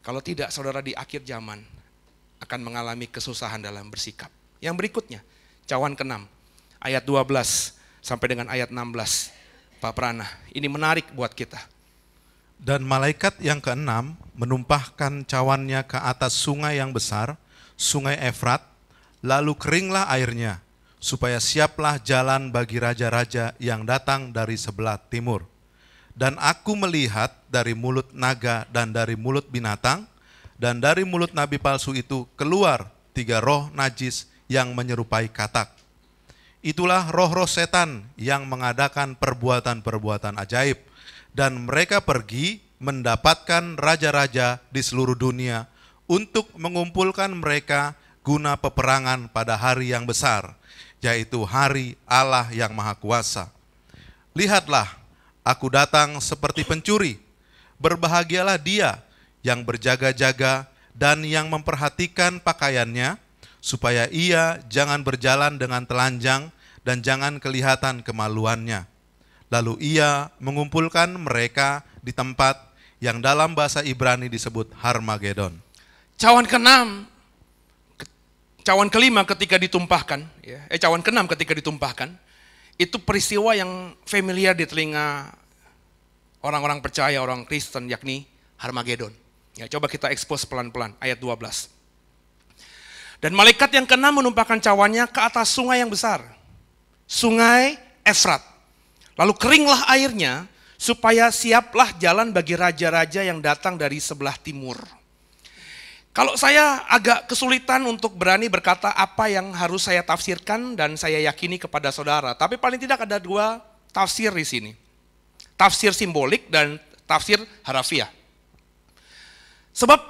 Speaker 1: Kalau tidak, saudara di akhir zaman akan mengalami kesusahan dalam bersikap. Yang berikutnya, cawan keenam ayat 12 sampai dengan ayat 16. Pak Prana. Ini menarik buat kita.
Speaker 2: Dan malaikat yang keenam menumpahkan cawannya ke atas sungai yang besar, sungai Efrat, lalu keringlah airnya, supaya siaplah jalan bagi raja-raja yang datang dari sebelah timur. Dan aku melihat dari mulut naga dan dari mulut binatang, dan dari mulut nabi palsu itu keluar tiga roh najis yang menyerupai katak Itulah roh-roh setan yang mengadakan perbuatan-perbuatan ajaib. Dan mereka pergi mendapatkan raja-raja di seluruh dunia untuk mengumpulkan mereka guna peperangan pada hari yang besar, yaitu hari Allah yang Maha Kuasa. Lihatlah, aku datang seperti pencuri. Berbahagialah dia yang berjaga-jaga dan yang memperhatikan pakaiannya, supaya ia jangan berjalan dengan telanjang dan jangan kelihatan kemaluannya. Lalu ia mengumpulkan mereka di tempat yang dalam bahasa Ibrani disebut Harmagedon. Cawan keenam, cawan kelima ketika
Speaker 1: ditumpahkan, ya, eh cawan keenam ketika ditumpahkan, itu peristiwa yang familiar di telinga orang-orang percaya, orang Kristen, yakni Harmagedon. Ya, coba kita expose pelan-pelan, ayat 12. Dan malaikat yang kena menumpahkan cawannya ke atas sungai yang besar. Sungai Efrat. Lalu keringlah airnya supaya siaplah jalan bagi raja-raja yang datang dari sebelah timur. Kalau saya agak kesulitan untuk berani berkata apa yang harus saya tafsirkan dan saya yakini kepada saudara, tapi paling tidak ada dua tafsir di sini. Tafsir simbolik dan tafsir harafiah. Sebab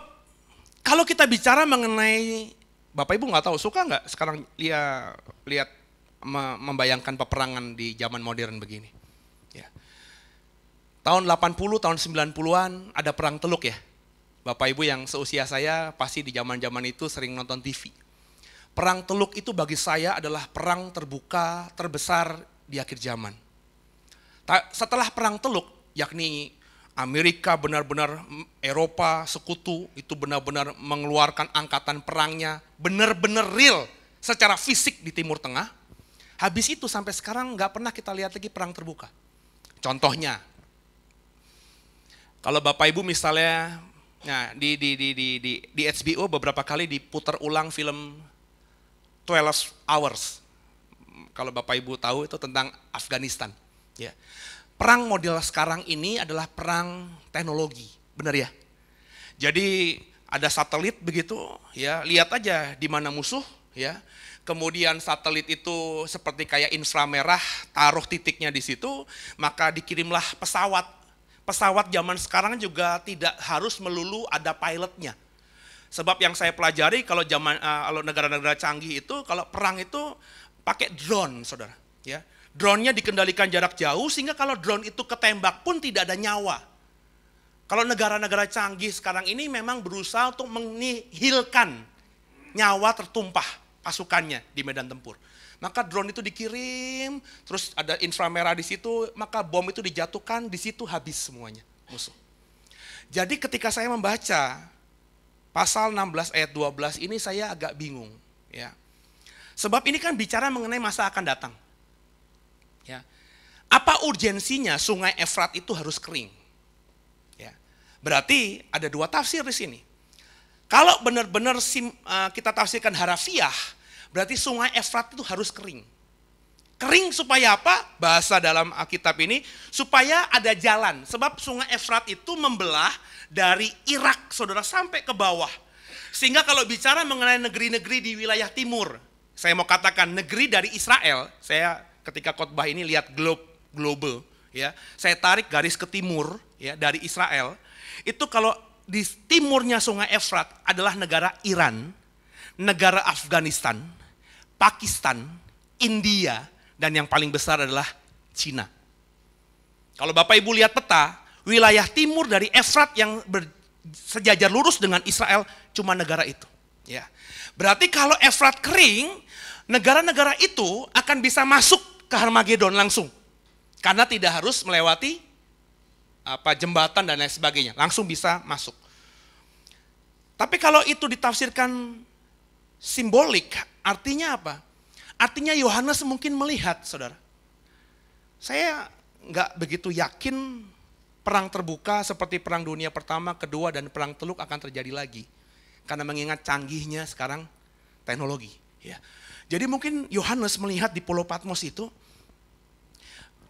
Speaker 1: kalau kita bicara mengenai Bapak Ibu nggak tahu suka nggak sekarang lihat lihat membayangkan peperangan di zaman modern begini. Ya. Tahun 80, tahun 90-an ada perang Teluk ya. Bapak Ibu yang seusia saya pasti di zaman-zaman itu sering nonton TV. Perang Teluk itu bagi saya adalah perang terbuka terbesar di akhir zaman. Setelah perang Teluk, yakni Amerika benar-benar Eropa sekutu itu benar-benar mengeluarkan angkatan perangnya benar-benar real secara fisik di Timur Tengah. Habis itu sampai sekarang nggak pernah kita lihat lagi perang terbuka. Contohnya, kalau Bapak Ibu misalnya nah, di, di, di, di, di, di HBO beberapa kali diputar ulang film 12 Hours. Kalau Bapak Ibu tahu itu tentang Afghanistan. Ya perang model sekarang ini adalah perang teknologi, benar ya? Jadi ada satelit begitu, ya lihat aja di mana musuh, ya. Kemudian satelit itu seperti kayak inframerah, taruh titiknya di situ, maka dikirimlah pesawat. Pesawat zaman sekarang juga tidak harus melulu ada pilotnya. Sebab yang saya pelajari kalau zaman eh, kalau negara-negara canggih itu kalau perang itu pakai drone, saudara, ya Drone-nya dikendalikan jarak jauh sehingga kalau drone itu ketembak pun tidak ada nyawa. Kalau negara-negara canggih sekarang ini memang berusaha untuk menihilkan nyawa tertumpah pasukannya di medan tempur. Maka drone itu dikirim, terus ada inframerah di situ, maka bom itu dijatuhkan, di situ habis semuanya musuh. Jadi ketika saya membaca pasal 16 ayat 12 ini saya agak bingung ya. Sebab ini kan bicara mengenai masa akan datang. Ya. Apa urgensinya sungai Efrat itu harus kering? Ya. Berarti ada dua tafsir di sini. Kalau benar-benar eh, kita tafsirkan harafiah, berarti sungai Efrat itu harus kering. Kering supaya apa? Bahasa dalam Alkitab ini, supaya ada jalan. Sebab sungai Efrat itu membelah dari Irak, saudara, sampai ke bawah. Sehingga kalau bicara mengenai negeri-negeri di wilayah timur, saya mau katakan negeri dari Israel, saya ketika khotbah ini lihat globe global ya. Saya tarik garis ke timur ya dari Israel. Itu kalau di timurnya Sungai Efrat adalah negara Iran, negara Afghanistan, Pakistan, India dan yang paling besar adalah Cina. Kalau Bapak Ibu lihat peta, wilayah timur dari Efrat yang ber, sejajar lurus dengan Israel cuma negara itu, ya. Berarti kalau Efrat kering, negara-negara itu akan bisa masuk ke Armageddon langsung. Karena tidak harus melewati apa jembatan dan lain sebagainya, langsung bisa masuk. Tapi kalau itu ditafsirkan simbolik, artinya apa? Artinya Yohanes mungkin melihat, saudara. Saya nggak begitu yakin perang terbuka seperti perang dunia pertama, kedua, dan perang teluk akan terjadi lagi. Karena mengingat canggihnya sekarang teknologi. Ya. Jadi mungkin Yohanes melihat di Pulau Patmos itu,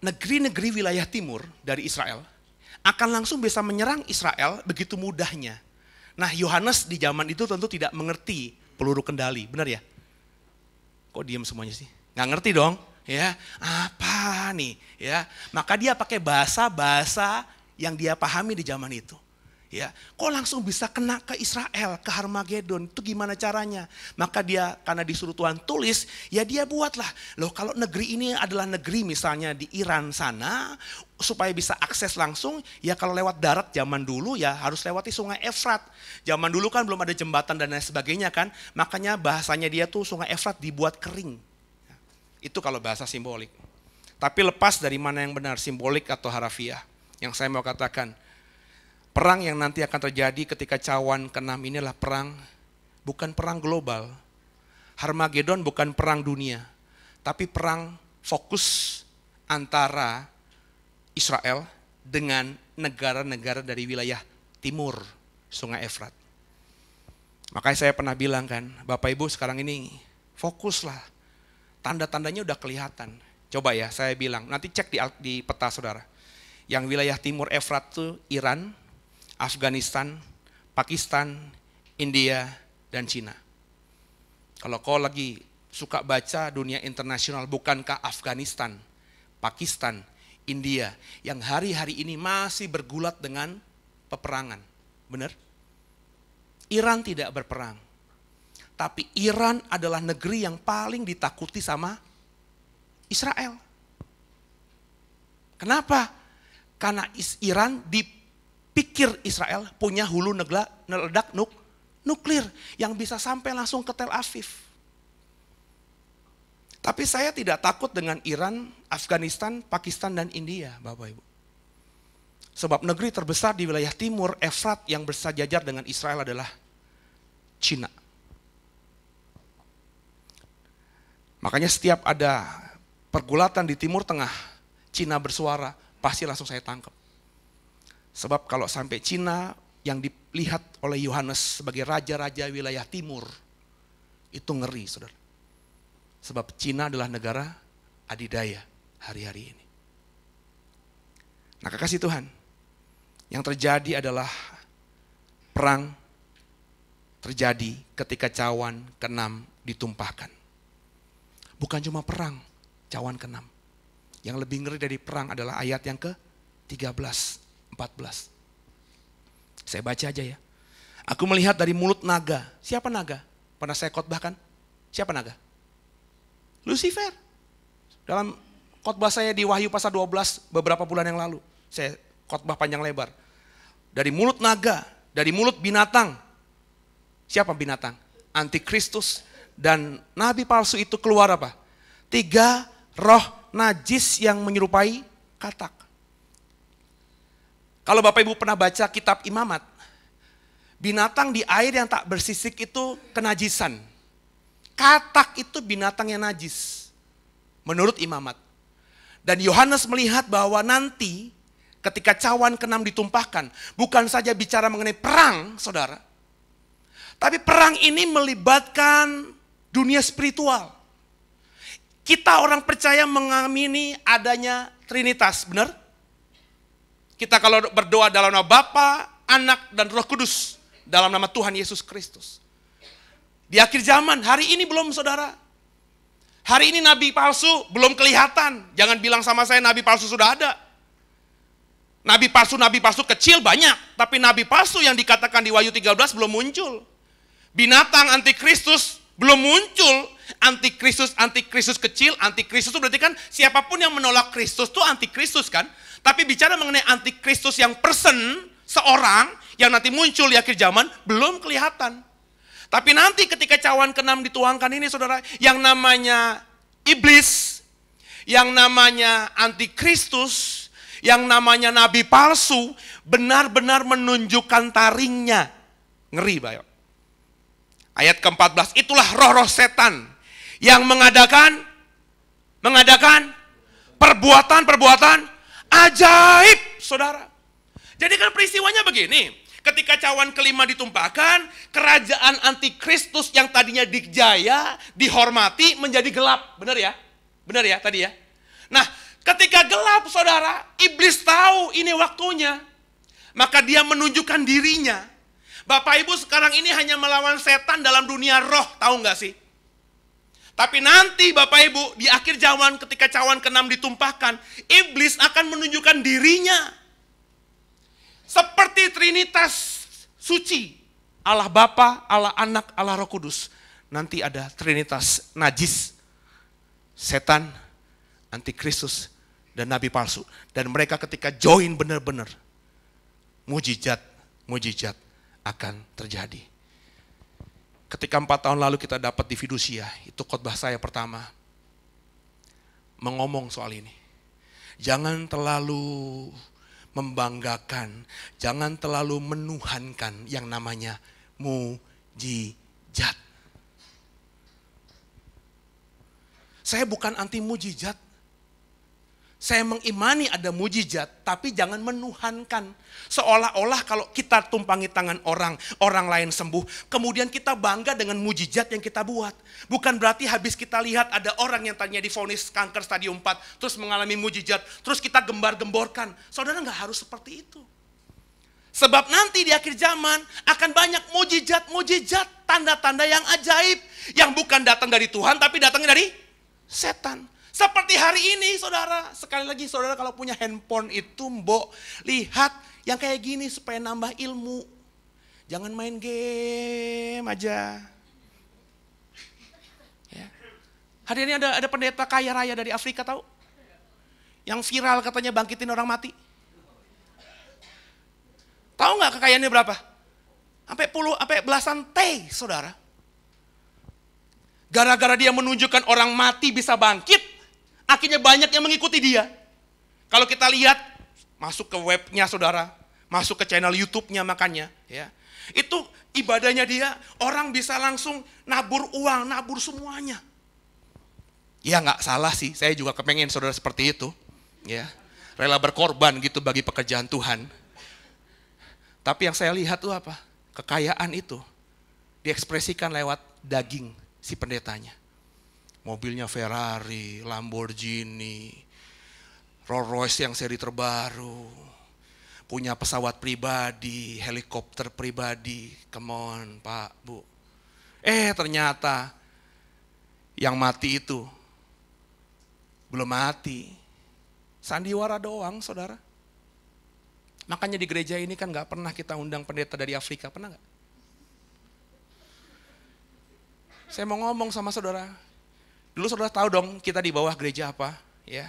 Speaker 1: negeri-negeri wilayah timur dari Israel akan langsung bisa menyerang Israel begitu mudahnya. Nah Yohanes di zaman itu tentu tidak mengerti peluru kendali, benar ya? Kok diam semuanya sih? Nggak ngerti dong, ya apa nih ya maka dia pakai bahasa bahasa yang dia pahami di zaman itu ya kok langsung bisa kena ke Israel ke Harmagedon itu gimana caranya maka dia karena disuruh Tuhan tulis ya dia buatlah loh kalau negeri ini adalah negeri misalnya di Iran sana supaya bisa akses langsung ya kalau lewat darat zaman dulu ya harus lewati sungai Efrat. Zaman dulu kan belum ada jembatan dan lain sebagainya kan. Makanya bahasanya dia tuh sungai Efrat dibuat kering. Itu kalau bahasa simbolik. Tapi lepas dari mana yang benar simbolik atau harafiah. Yang saya mau katakan, Perang yang nanti akan terjadi ketika cawan keenam inilah perang, bukan perang global. Harmagedon bukan perang dunia, tapi perang fokus antara Israel dengan negara-negara dari wilayah timur Sungai Efrat. Makanya saya pernah bilang kan, Bapak Ibu sekarang ini fokuslah. Tanda-tandanya udah kelihatan. Coba ya saya bilang, nanti cek di, di peta saudara. Yang wilayah timur Efrat itu Iran, Afghanistan, Pakistan, India, dan Cina. Kalau kau lagi suka baca dunia internasional, bukankah Afghanistan, Pakistan, India yang hari-hari ini masih bergulat dengan peperangan? Benar? Iran tidak berperang. Tapi Iran adalah negeri yang paling ditakuti sama Israel. Kenapa? Karena Iran di pikir Israel punya hulu negla, neledak nuk, nuklir yang bisa sampai langsung ke Tel Aviv. Tapi saya tidak takut dengan Iran, Afghanistan, Pakistan, dan India, Bapak Ibu. Sebab negeri terbesar di wilayah timur, Efrat, yang bersajajar dengan Israel adalah Cina. Makanya setiap ada pergulatan di timur tengah, Cina bersuara, pasti langsung saya tangkap. Sebab kalau sampai Cina yang dilihat oleh Yohanes sebagai raja-raja wilayah timur, itu ngeri saudara. Sebab Cina adalah negara adidaya hari-hari ini. Nah kekasih Tuhan, yang terjadi adalah perang terjadi ketika cawan keenam ditumpahkan. Bukan cuma perang, cawan keenam. Yang lebih ngeri dari perang adalah ayat yang ke-13. 14. Saya baca aja ya. Aku melihat dari mulut naga. Siapa naga? Pernah saya kan? Siapa naga? Lucifer. Dalam khotbah saya di Wahyu pasal 12 beberapa bulan yang lalu. Saya khotbah panjang lebar. Dari mulut naga, dari mulut binatang. Siapa binatang? Antikristus dan nabi palsu itu keluar apa? Tiga roh najis yang menyerupai katak. Kalau Bapak Ibu pernah baca kitab imamat, binatang di air yang tak bersisik itu kenajisan. Katak itu binatang yang najis, menurut imamat. Dan Yohanes melihat bahwa nanti ketika cawan keenam ditumpahkan, bukan saja bicara mengenai perang, saudara. Tapi perang ini melibatkan dunia spiritual. Kita orang percaya mengamini adanya Trinitas, benar? Kita kalau berdoa dalam nama Bapa, Anak, dan Roh Kudus. Dalam nama Tuhan Yesus Kristus. Di akhir zaman, hari ini belum saudara. Hari ini nabi palsu belum kelihatan. Jangan bilang sama saya nabi palsu sudah ada. Nabi palsu, nabi palsu kecil banyak. Tapi nabi palsu yang dikatakan di Wahyu 13 belum muncul. Binatang antikristus belum muncul. Antikristus, antikristus kecil, antikristus itu berarti kan siapapun yang menolak Kristus itu antikristus kan. Tapi bicara mengenai antikristus yang person, seorang yang nanti muncul di akhir zaman, belum kelihatan. Tapi nanti ketika cawan keenam dituangkan ini saudara, yang namanya iblis, yang namanya antikristus, yang namanya nabi palsu, benar-benar menunjukkan taringnya. Ngeri Pak. Ayat ke-14, itulah roh-roh setan yang mengadakan mengadakan perbuatan-perbuatan Ajaib, saudara. Jadi kan peristiwanya begini, ketika cawan kelima ditumpahkan, kerajaan antikristus yang tadinya dijaya, dihormati, menjadi gelap. Benar ya? Benar ya tadi ya? Nah, ketika gelap saudara, iblis tahu ini waktunya. Maka dia menunjukkan dirinya. Bapak Ibu sekarang ini hanya melawan setan dalam dunia roh, tahu nggak sih? Tapi nanti Bapak Ibu, di akhir zaman ketika cawan keenam ditumpahkan, iblis akan menunjukkan dirinya. Seperti Trinitas suci, Allah Bapa, Allah Anak, Allah Roh Kudus. Nanti ada Trinitas najis, setan, antikristus, dan nabi palsu. Dan mereka ketika join benar-benar, mujizat, mujizat akan terjadi. Ketika empat tahun lalu kita dapat di Fidusia, itu khotbah saya pertama. Mengomong soal ini. Jangan terlalu membanggakan, jangan terlalu menuhankan yang namanya mujizat. Saya bukan anti mujizat, saya mengimani ada mujizat, tapi jangan menuhankan. Seolah-olah kalau kita tumpangi tangan orang, orang lain sembuh. Kemudian kita bangga dengan mujizat yang kita buat. Bukan berarti habis kita lihat ada orang yang tanya difonis kanker stadium 4, terus mengalami mujizat, terus kita gembar-gemborkan. Saudara nggak harus seperti itu. Sebab nanti di akhir zaman akan banyak mujizat-mujizat, tanda-tanda yang ajaib. Yang bukan datang dari Tuhan, tapi datangnya dari setan. Seperti hari ini saudara, sekali lagi saudara kalau punya handphone itu mbok lihat yang kayak gini supaya nambah ilmu. Jangan main game aja. Ya. Hari ini ada ada pendeta kaya raya dari Afrika tahu? Yang viral katanya bangkitin orang mati. Tahu nggak kekayaannya berapa? Sampai puluh, sampai belasan T, saudara. Gara-gara dia menunjukkan orang mati bisa bangkit, Akhirnya banyak yang mengikuti dia. Kalau kita lihat, masuk ke webnya saudara, masuk ke channel YouTube-nya makanya, ya. Itu ibadahnya dia, orang bisa langsung nabur uang, nabur semuanya. Ya nggak salah sih, saya juga kepengen saudara seperti itu. ya Rela berkorban gitu bagi pekerjaan Tuhan. Tapi yang saya lihat tuh apa? Kekayaan itu diekspresikan lewat daging si pendetanya mobilnya Ferrari, Lamborghini, Rolls Royce yang seri terbaru, punya pesawat pribadi, helikopter pribadi, come on Pak, Bu. Eh ternyata yang mati itu belum mati. Sandiwara doang saudara. Makanya di gereja ini kan gak pernah kita undang pendeta dari Afrika, pernah gak? Saya mau ngomong sama saudara, Dulu saudara tahu dong kita di bawah gereja apa, ya.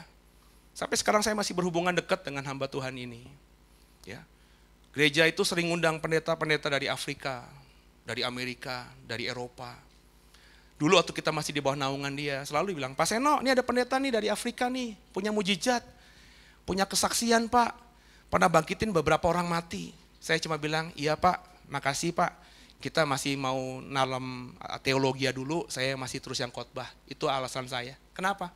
Speaker 1: Sampai sekarang saya masih berhubungan dekat dengan hamba Tuhan ini. Ya. Gereja itu sering undang pendeta-pendeta dari Afrika, dari Amerika, dari Eropa. Dulu waktu kita masih di bawah naungan dia, selalu bilang, Pak Seno, ini ada pendeta nih dari Afrika nih, punya mujizat, punya kesaksian Pak. Pernah bangkitin beberapa orang mati. Saya cuma bilang, iya Pak, makasih Pak kita masih mau nalam uh, teologia dulu, saya masih terus yang khotbah. Itu alasan saya. Kenapa?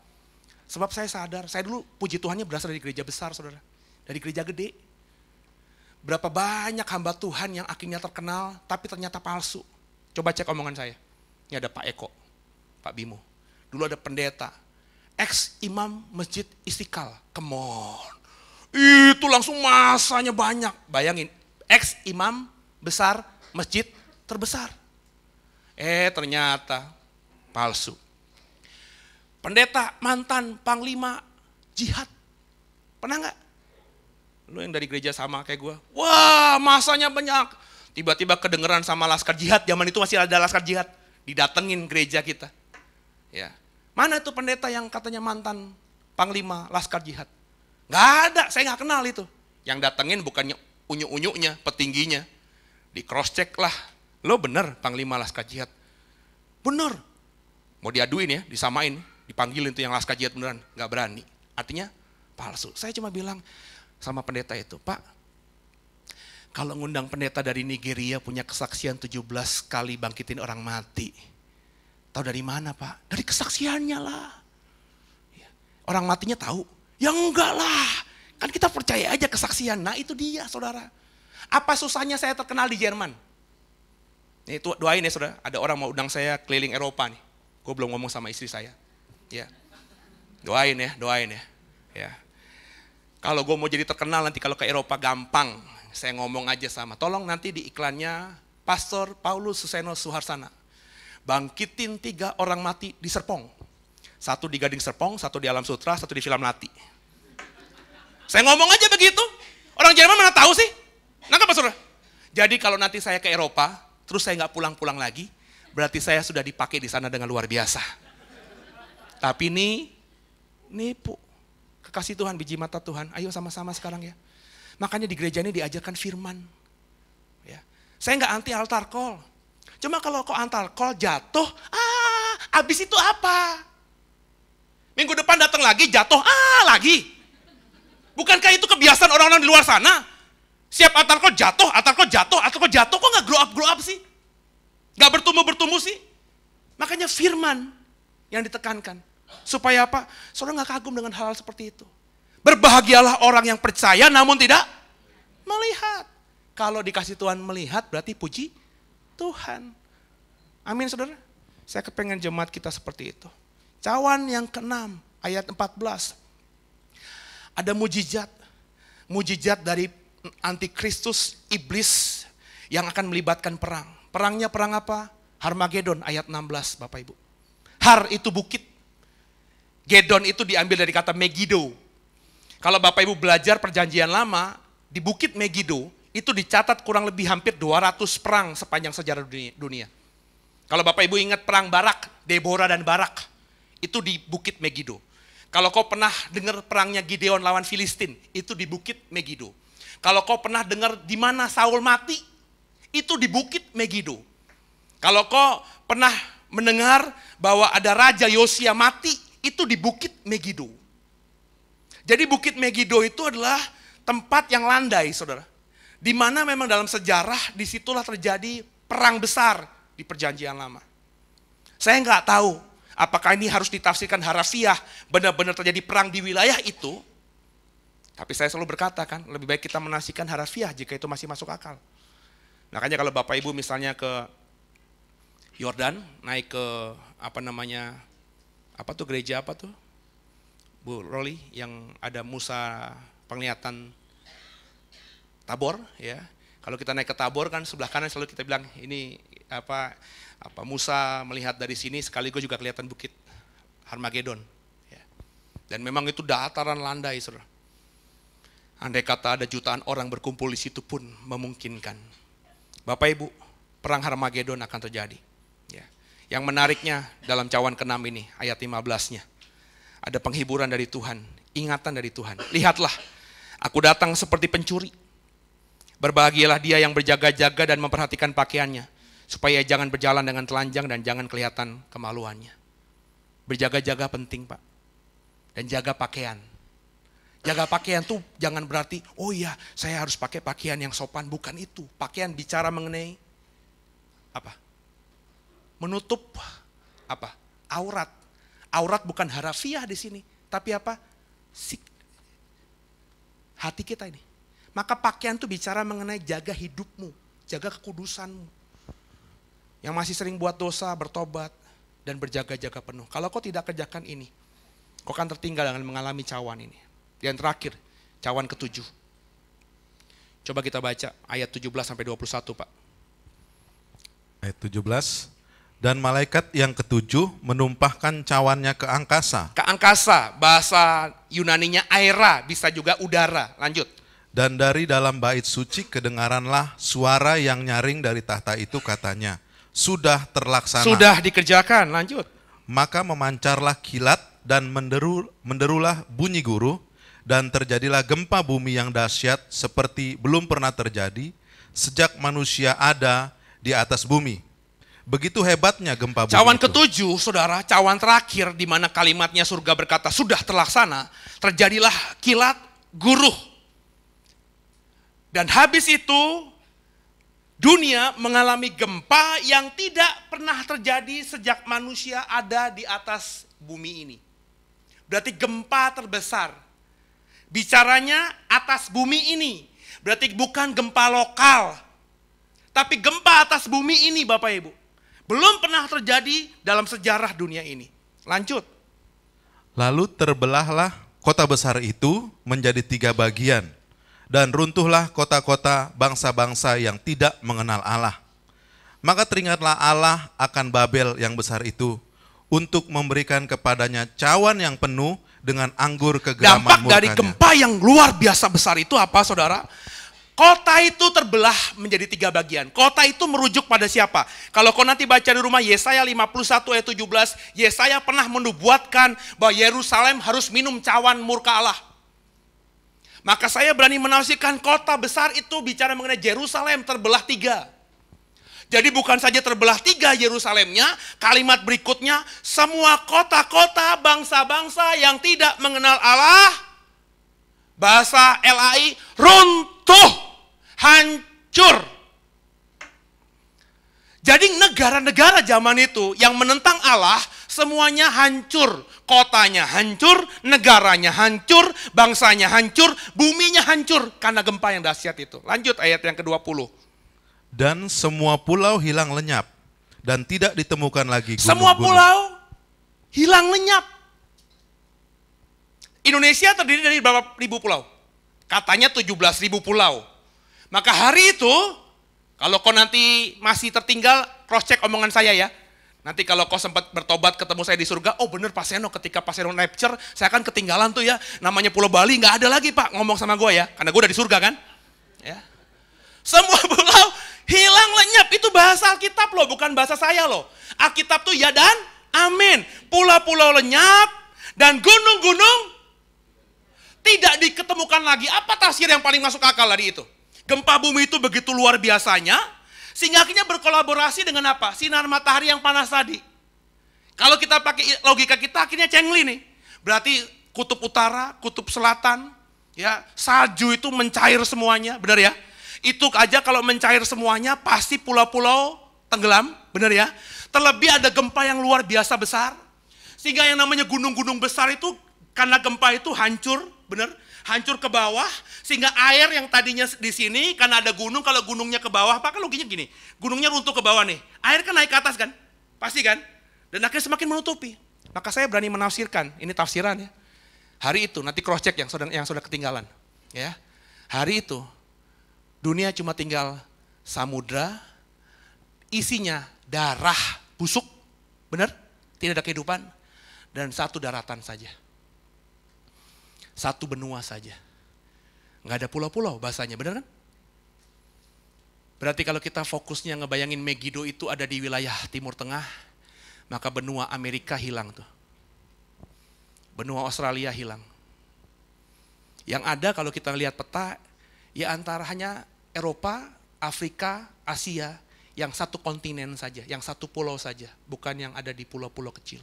Speaker 1: Sebab saya sadar, saya dulu puji Tuhannya berasal dari gereja besar, saudara. Dari gereja gede. Berapa banyak hamba Tuhan yang akhirnya terkenal, tapi ternyata palsu. Coba cek omongan saya. Ini ada Pak Eko, Pak Bimo. Dulu ada pendeta, ex-imam masjid Istiqlal. Come on. Itu langsung masanya banyak. Bayangin, ex-imam besar masjid terbesar. Eh ternyata palsu. Pendeta mantan panglima jihad. Pernah nggak? Lu yang dari gereja sama kayak gue. Wah masanya banyak. Tiba-tiba kedengeran sama laskar jihad. Zaman itu masih ada laskar jihad. Didatengin gereja kita. Ya. Mana itu pendeta yang katanya mantan panglima laskar jihad? Nggak ada, saya nggak kenal itu. Yang datengin bukannya unyu-unyunya, petingginya. Di cross check lah Lo bener Panglima Laskar Jihad? Bener. Mau diaduin ya, disamain, dipanggilin tuh yang Laskar Jihad beneran. nggak berani. Artinya palsu. Saya cuma bilang sama pendeta itu, Pak, kalau ngundang pendeta dari Nigeria punya kesaksian 17 kali bangkitin orang mati. Tahu dari mana Pak? Dari kesaksiannya lah. Ya. Orang matinya tahu? Ya enggak lah. Kan kita percaya aja kesaksian. Nah itu dia saudara. Apa susahnya saya terkenal di Jerman? Ini doain ya saudara, ada orang mau undang saya keliling Eropa nih. Gue belum ngomong sama istri saya. Ya. Doain ya, doain ya. Ya. Kalau gue mau jadi terkenal nanti kalau ke Eropa gampang. Saya ngomong aja sama. Tolong nanti di iklannya Pastor Paulus Suseno Suharsana. Bangkitin tiga orang mati di Serpong. Satu di Gading Serpong, satu di Alam Sutra, satu di Film Lati. Saya ngomong aja begitu. Orang Jerman mana tahu sih? Nangkap Pak Jadi kalau nanti saya ke Eropa, terus saya nggak pulang-pulang lagi, berarti saya sudah dipakai di sana dengan luar biasa. Tapi ini nipu. Kekasih Tuhan, biji mata Tuhan. Ayo sama-sama sekarang ya. Makanya di gereja ini diajarkan firman. Ya. Saya nggak anti altar call. Cuma kalau kok altar call jatuh, ah, habis itu apa? Minggu depan datang lagi, jatuh, ah, lagi. Bukankah itu kebiasaan orang-orang di luar sana? Siap altar call jatuh, altar call jatuh, altar call jatuh. Kok nggak grow up, grow up sih? Nggak bertumbuh-bertumbuh sih? Makanya firman yang ditekankan. Supaya apa? Saudara nggak kagum dengan hal-hal seperti itu. Berbahagialah orang yang percaya namun tidak melihat. Kalau dikasih Tuhan melihat berarti puji Tuhan. Amin saudara. Saya kepengen jemaat kita seperti itu. Cawan yang keenam ayat 14. Ada mujizat. Mujizat dari antikristus iblis yang akan melibatkan perang. Perangnya perang apa? Harmagedon ayat 16 Bapak Ibu. Har itu bukit. Gedon itu diambil dari kata Megiddo. Kalau Bapak Ibu belajar perjanjian lama, di bukit Megiddo itu dicatat kurang lebih hampir 200 perang sepanjang sejarah dunia. Kalau Bapak Ibu ingat perang Barak, Deborah dan Barak, itu di bukit Megiddo. Kalau kau pernah dengar perangnya Gideon lawan Filistin, itu di bukit Megiddo. Kalau kau pernah dengar di mana Saul mati, itu di Bukit Megiddo. Kalau kau pernah mendengar bahwa ada Raja Yosia mati, itu di Bukit Megiddo. Jadi Bukit Megiddo itu adalah tempat yang landai, saudara. Di mana memang dalam sejarah disitulah terjadi perang besar di perjanjian lama. Saya nggak tahu apakah ini harus ditafsirkan harafiah, benar-benar terjadi perang di wilayah itu, tapi saya selalu berkata kan, lebih baik kita menasikan harafiah jika itu masih masuk akal. Makanya kalau Bapak Ibu misalnya ke Yordan, naik ke apa namanya, apa tuh gereja apa tuh? Bu Roli yang ada Musa penglihatan Tabor ya. Kalau kita naik ke Tabor kan sebelah kanan selalu kita bilang ini apa apa Musa melihat dari sini sekaligus juga kelihatan bukit Harmagedon. Ya. Dan memang itu dataran landai, saudara Andai kata ada jutaan orang berkumpul di situ pun memungkinkan. Bapak Ibu, perang Harmagedon akan terjadi. Ya. Yang menariknya dalam cawan ke ini, ayat 15-nya. Ada penghiburan dari Tuhan, ingatan dari Tuhan. Lihatlah, aku datang seperti pencuri. Berbahagialah dia yang berjaga-jaga dan memperhatikan pakaiannya. Supaya jangan berjalan dengan telanjang dan jangan kelihatan kemaluannya. Berjaga-jaga penting Pak. Dan jaga pakaian Jaga pakaian tuh jangan berarti, oh iya saya harus pakai pakaian yang sopan. Bukan itu. Pakaian bicara mengenai apa? Menutup apa? Aurat. Aurat bukan harafiah di sini. Tapi apa? Sik, hati kita ini. Maka pakaian tuh bicara mengenai jaga hidupmu. Jaga kekudusanmu. Yang masih sering buat dosa, bertobat. Dan berjaga-jaga penuh. Kalau kau tidak kerjakan ini, kau akan tertinggal dengan mengalami cawan ini. Yang terakhir, cawan ketujuh. Coba kita baca ayat 17 sampai 21, Pak.
Speaker 2: Ayat 17. Dan malaikat yang ketujuh menumpahkan cawannya ke angkasa. Ke
Speaker 1: angkasa, bahasa Yunaninya aera, bisa juga udara. Lanjut.
Speaker 2: Dan dari dalam bait suci kedengaranlah suara yang nyaring dari tahta itu katanya, sudah terlaksana. Sudah dikerjakan, lanjut. Maka memancarlah kilat dan menderu, menderulah bunyi guru dan terjadilah gempa bumi yang dahsyat seperti belum pernah terjadi sejak manusia ada di atas bumi. Begitu hebatnya gempa bumi. Cawan itu.
Speaker 1: ketujuh, saudara, cawan terakhir di mana kalimatnya surga berkata sudah terlaksana, terjadilah kilat guruh. Dan habis itu dunia mengalami gempa yang tidak pernah terjadi sejak manusia ada di atas bumi ini. Berarti gempa terbesar Bicaranya atas bumi ini. Berarti bukan gempa lokal. Tapi gempa atas bumi ini Bapak Ibu. Belum pernah terjadi dalam sejarah dunia ini. Lanjut.
Speaker 2: Lalu terbelahlah kota besar itu menjadi tiga bagian. Dan runtuhlah kota-kota bangsa-bangsa yang tidak mengenal Allah. Maka teringatlah Allah akan Babel yang besar itu untuk memberikan kepadanya cawan yang penuh dengan anggur kegeraman Dampak dari gempa yang luar biasa besar itu apa
Speaker 1: saudara? Kota itu terbelah menjadi tiga bagian. Kota itu merujuk pada siapa? Kalau kau nanti baca di rumah Yesaya 51 ayat 17, Yesaya pernah menubuatkan bahwa Yerusalem harus minum cawan murka Allah. Maka saya berani menafsirkan kota besar itu bicara mengenai Yerusalem terbelah tiga. Jadi bukan saja terbelah tiga Yerusalemnya, kalimat berikutnya, semua kota-kota bangsa-bangsa yang tidak mengenal Allah, bahasa LAI, runtuh, hancur. Jadi negara-negara zaman itu yang menentang Allah, semuanya hancur. Kotanya hancur, negaranya hancur, bangsanya hancur, buminya hancur. Karena gempa yang dahsyat itu. Lanjut ayat yang ke-20
Speaker 2: dan semua pulau hilang lenyap dan tidak ditemukan lagi gunung-gunung. Semua pulau
Speaker 1: hilang lenyap. Indonesia terdiri dari berapa ribu pulau? Katanya 17 ribu pulau. Maka hari itu, kalau kau nanti masih tertinggal, cross check omongan saya ya. Nanti kalau kau sempat bertobat ketemu saya di surga, oh bener Pak Seno ketika Pak Seno rapture, saya kan ketinggalan tuh ya. Namanya Pulau Bali nggak ada lagi Pak ngomong sama gue ya, karena gue udah di surga kan. Ya. Semua (laughs) pulau Hilang lenyap itu bahasa Alkitab loh, bukan bahasa saya loh. Alkitab tuh ya dan amin. Pulau-pulau lenyap dan gunung-gunung tidak diketemukan lagi. Apa tafsir yang paling masuk akal dari itu? Gempa bumi itu begitu luar biasanya, sehingga akhirnya berkolaborasi dengan apa? Sinar matahari yang panas tadi. Kalau kita pakai logika kita akhirnya cengli nih. Berarti kutub utara, kutub selatan, ya salju itu mencair semuanya, benar ya? Itu aja kalau mencair semuanya pasti pulau-pulau tenggelam, benar ya? Terlebih ada gempa yang luar biasa besar. Sehingga yang namanya gunung-gunung besar itu karena gempa itu hancur, benar? Hancur ke bawah, sehingga air yang tadinya di sini, karena ada gunung, kalau gunungnya ke bawah, pakai kan loginya logiknya gini, gunungnya runtuh ke bawah nih, air kan naik ke atas kan? Pasti kan? Dan akhirnya semakin menutupi. Maka saya berani menafsirkan, ini tafsiran ya. Hari itu, nanti cross check yang sudah yang sudah ketinggalan. ya. Hari itu, Dunia cuma tinggal samudra, isinya darah busuk, benar? Tidak ada kehidupan. Dan satu daratan saja. Satu benua saja. Nggak ada pulau-pulau bahasanya, benar kan? Berarti kalau kita fokusnya ngebayangin Megiddo itu ada di wilayah Timur Tengah, maka benua Amerika hilang tuh. Benua Australia hilang. Yang ada kalau kita lihat peta, ya antara hanya Eropa, Afrika, Asia, yang satu kontinen saja, yang satu pulau saja, bukan yang ada di pulau-pulau kecil.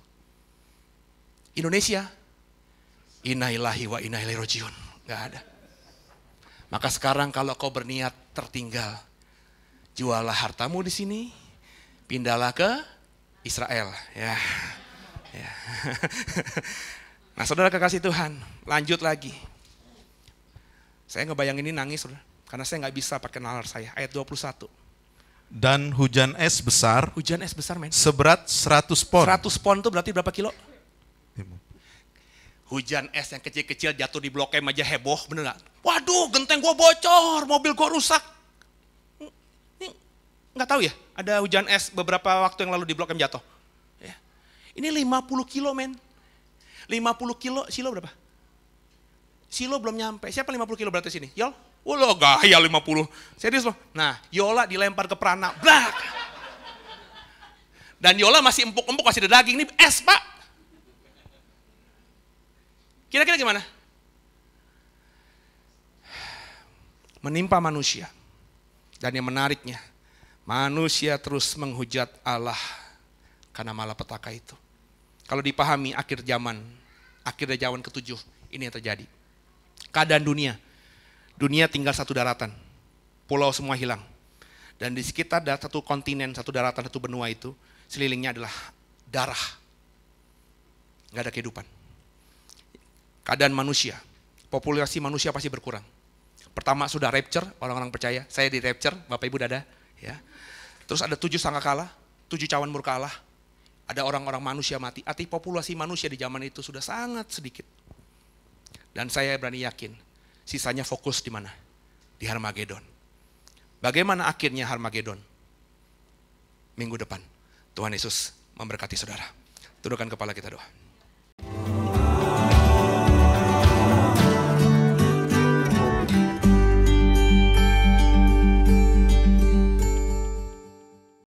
Speaker 1: Indonesia, inailahi wa inailahi rojiun, gak ada. Maka sekarang kalau kau berniat tertinggal, jualah hartamu di sini, pindahlah ke Israel. Ya, (laughs) ya. (laughs) nah saudara kekasih Tuhan, lanjut lagi. Saya ngebayangin ini nangis, karena saya nggak bisa pakai nalar saya. Ayat 21.
Speaker 2: Dan hujan es besar. Hujan es besar, men. Seberat 100 pon.
Speaker 1: 100 pon itu berarti berapa kilo? Hujan es yang kecil-kecil jatuh di Blok M aja heboh, bener gak? Waduh, genteng gua bocor, mobil gua rusak. Ini nggak tahu ya, ada hujan es beberapa waktu yang lalu di Blok M jatuh. Ya. Ini 50 kilo, men. 50 kilo, silo berapa? Silo belum nyampe. Siapa 50 kilo berat di sini? Yol? Oh lo gaya 50. Serius loh. Nah, Yola dilempar ke Prana. Blak! Dan Yola masih empuk-empuk, masih ada daging. Ini es, Pak. Kira-kira gimana? Menimpa manusia. Dan yang menariknya, manusia terus menghujat Allah karena malapetaka itu. Kalau dipahami akhir zaman, akhir zaman ketujuh, ini yang terjadi keadaan dunia. Dunia tinggal satu daratan. Pulau semua hilang. Dan di sekitar satu kontinen, satu daratan, satu benua itu, selilingnya adalah darah. Gak ada kehidupan. Keadaan manusia. Populasi manusia pasti berkurang. Pertama sudah rapture, orang-orang percaya. Saya di rapture, Bapak Ibu dada. Ya. Terus ada tujuh sangka kalah, tujuh cawan murka Allah. Ada orang-orang manusia mati. Arti populasi manusia di zaman itu sudah sangat sedikit dan saya berani yakin, sisanya fokus di mana? Di Harmagedon. Bagaimana akhirnya Harmagedon? Minggu depan, Tuhan Yesus memberkati saudara. Tundukkan kepala kita doa.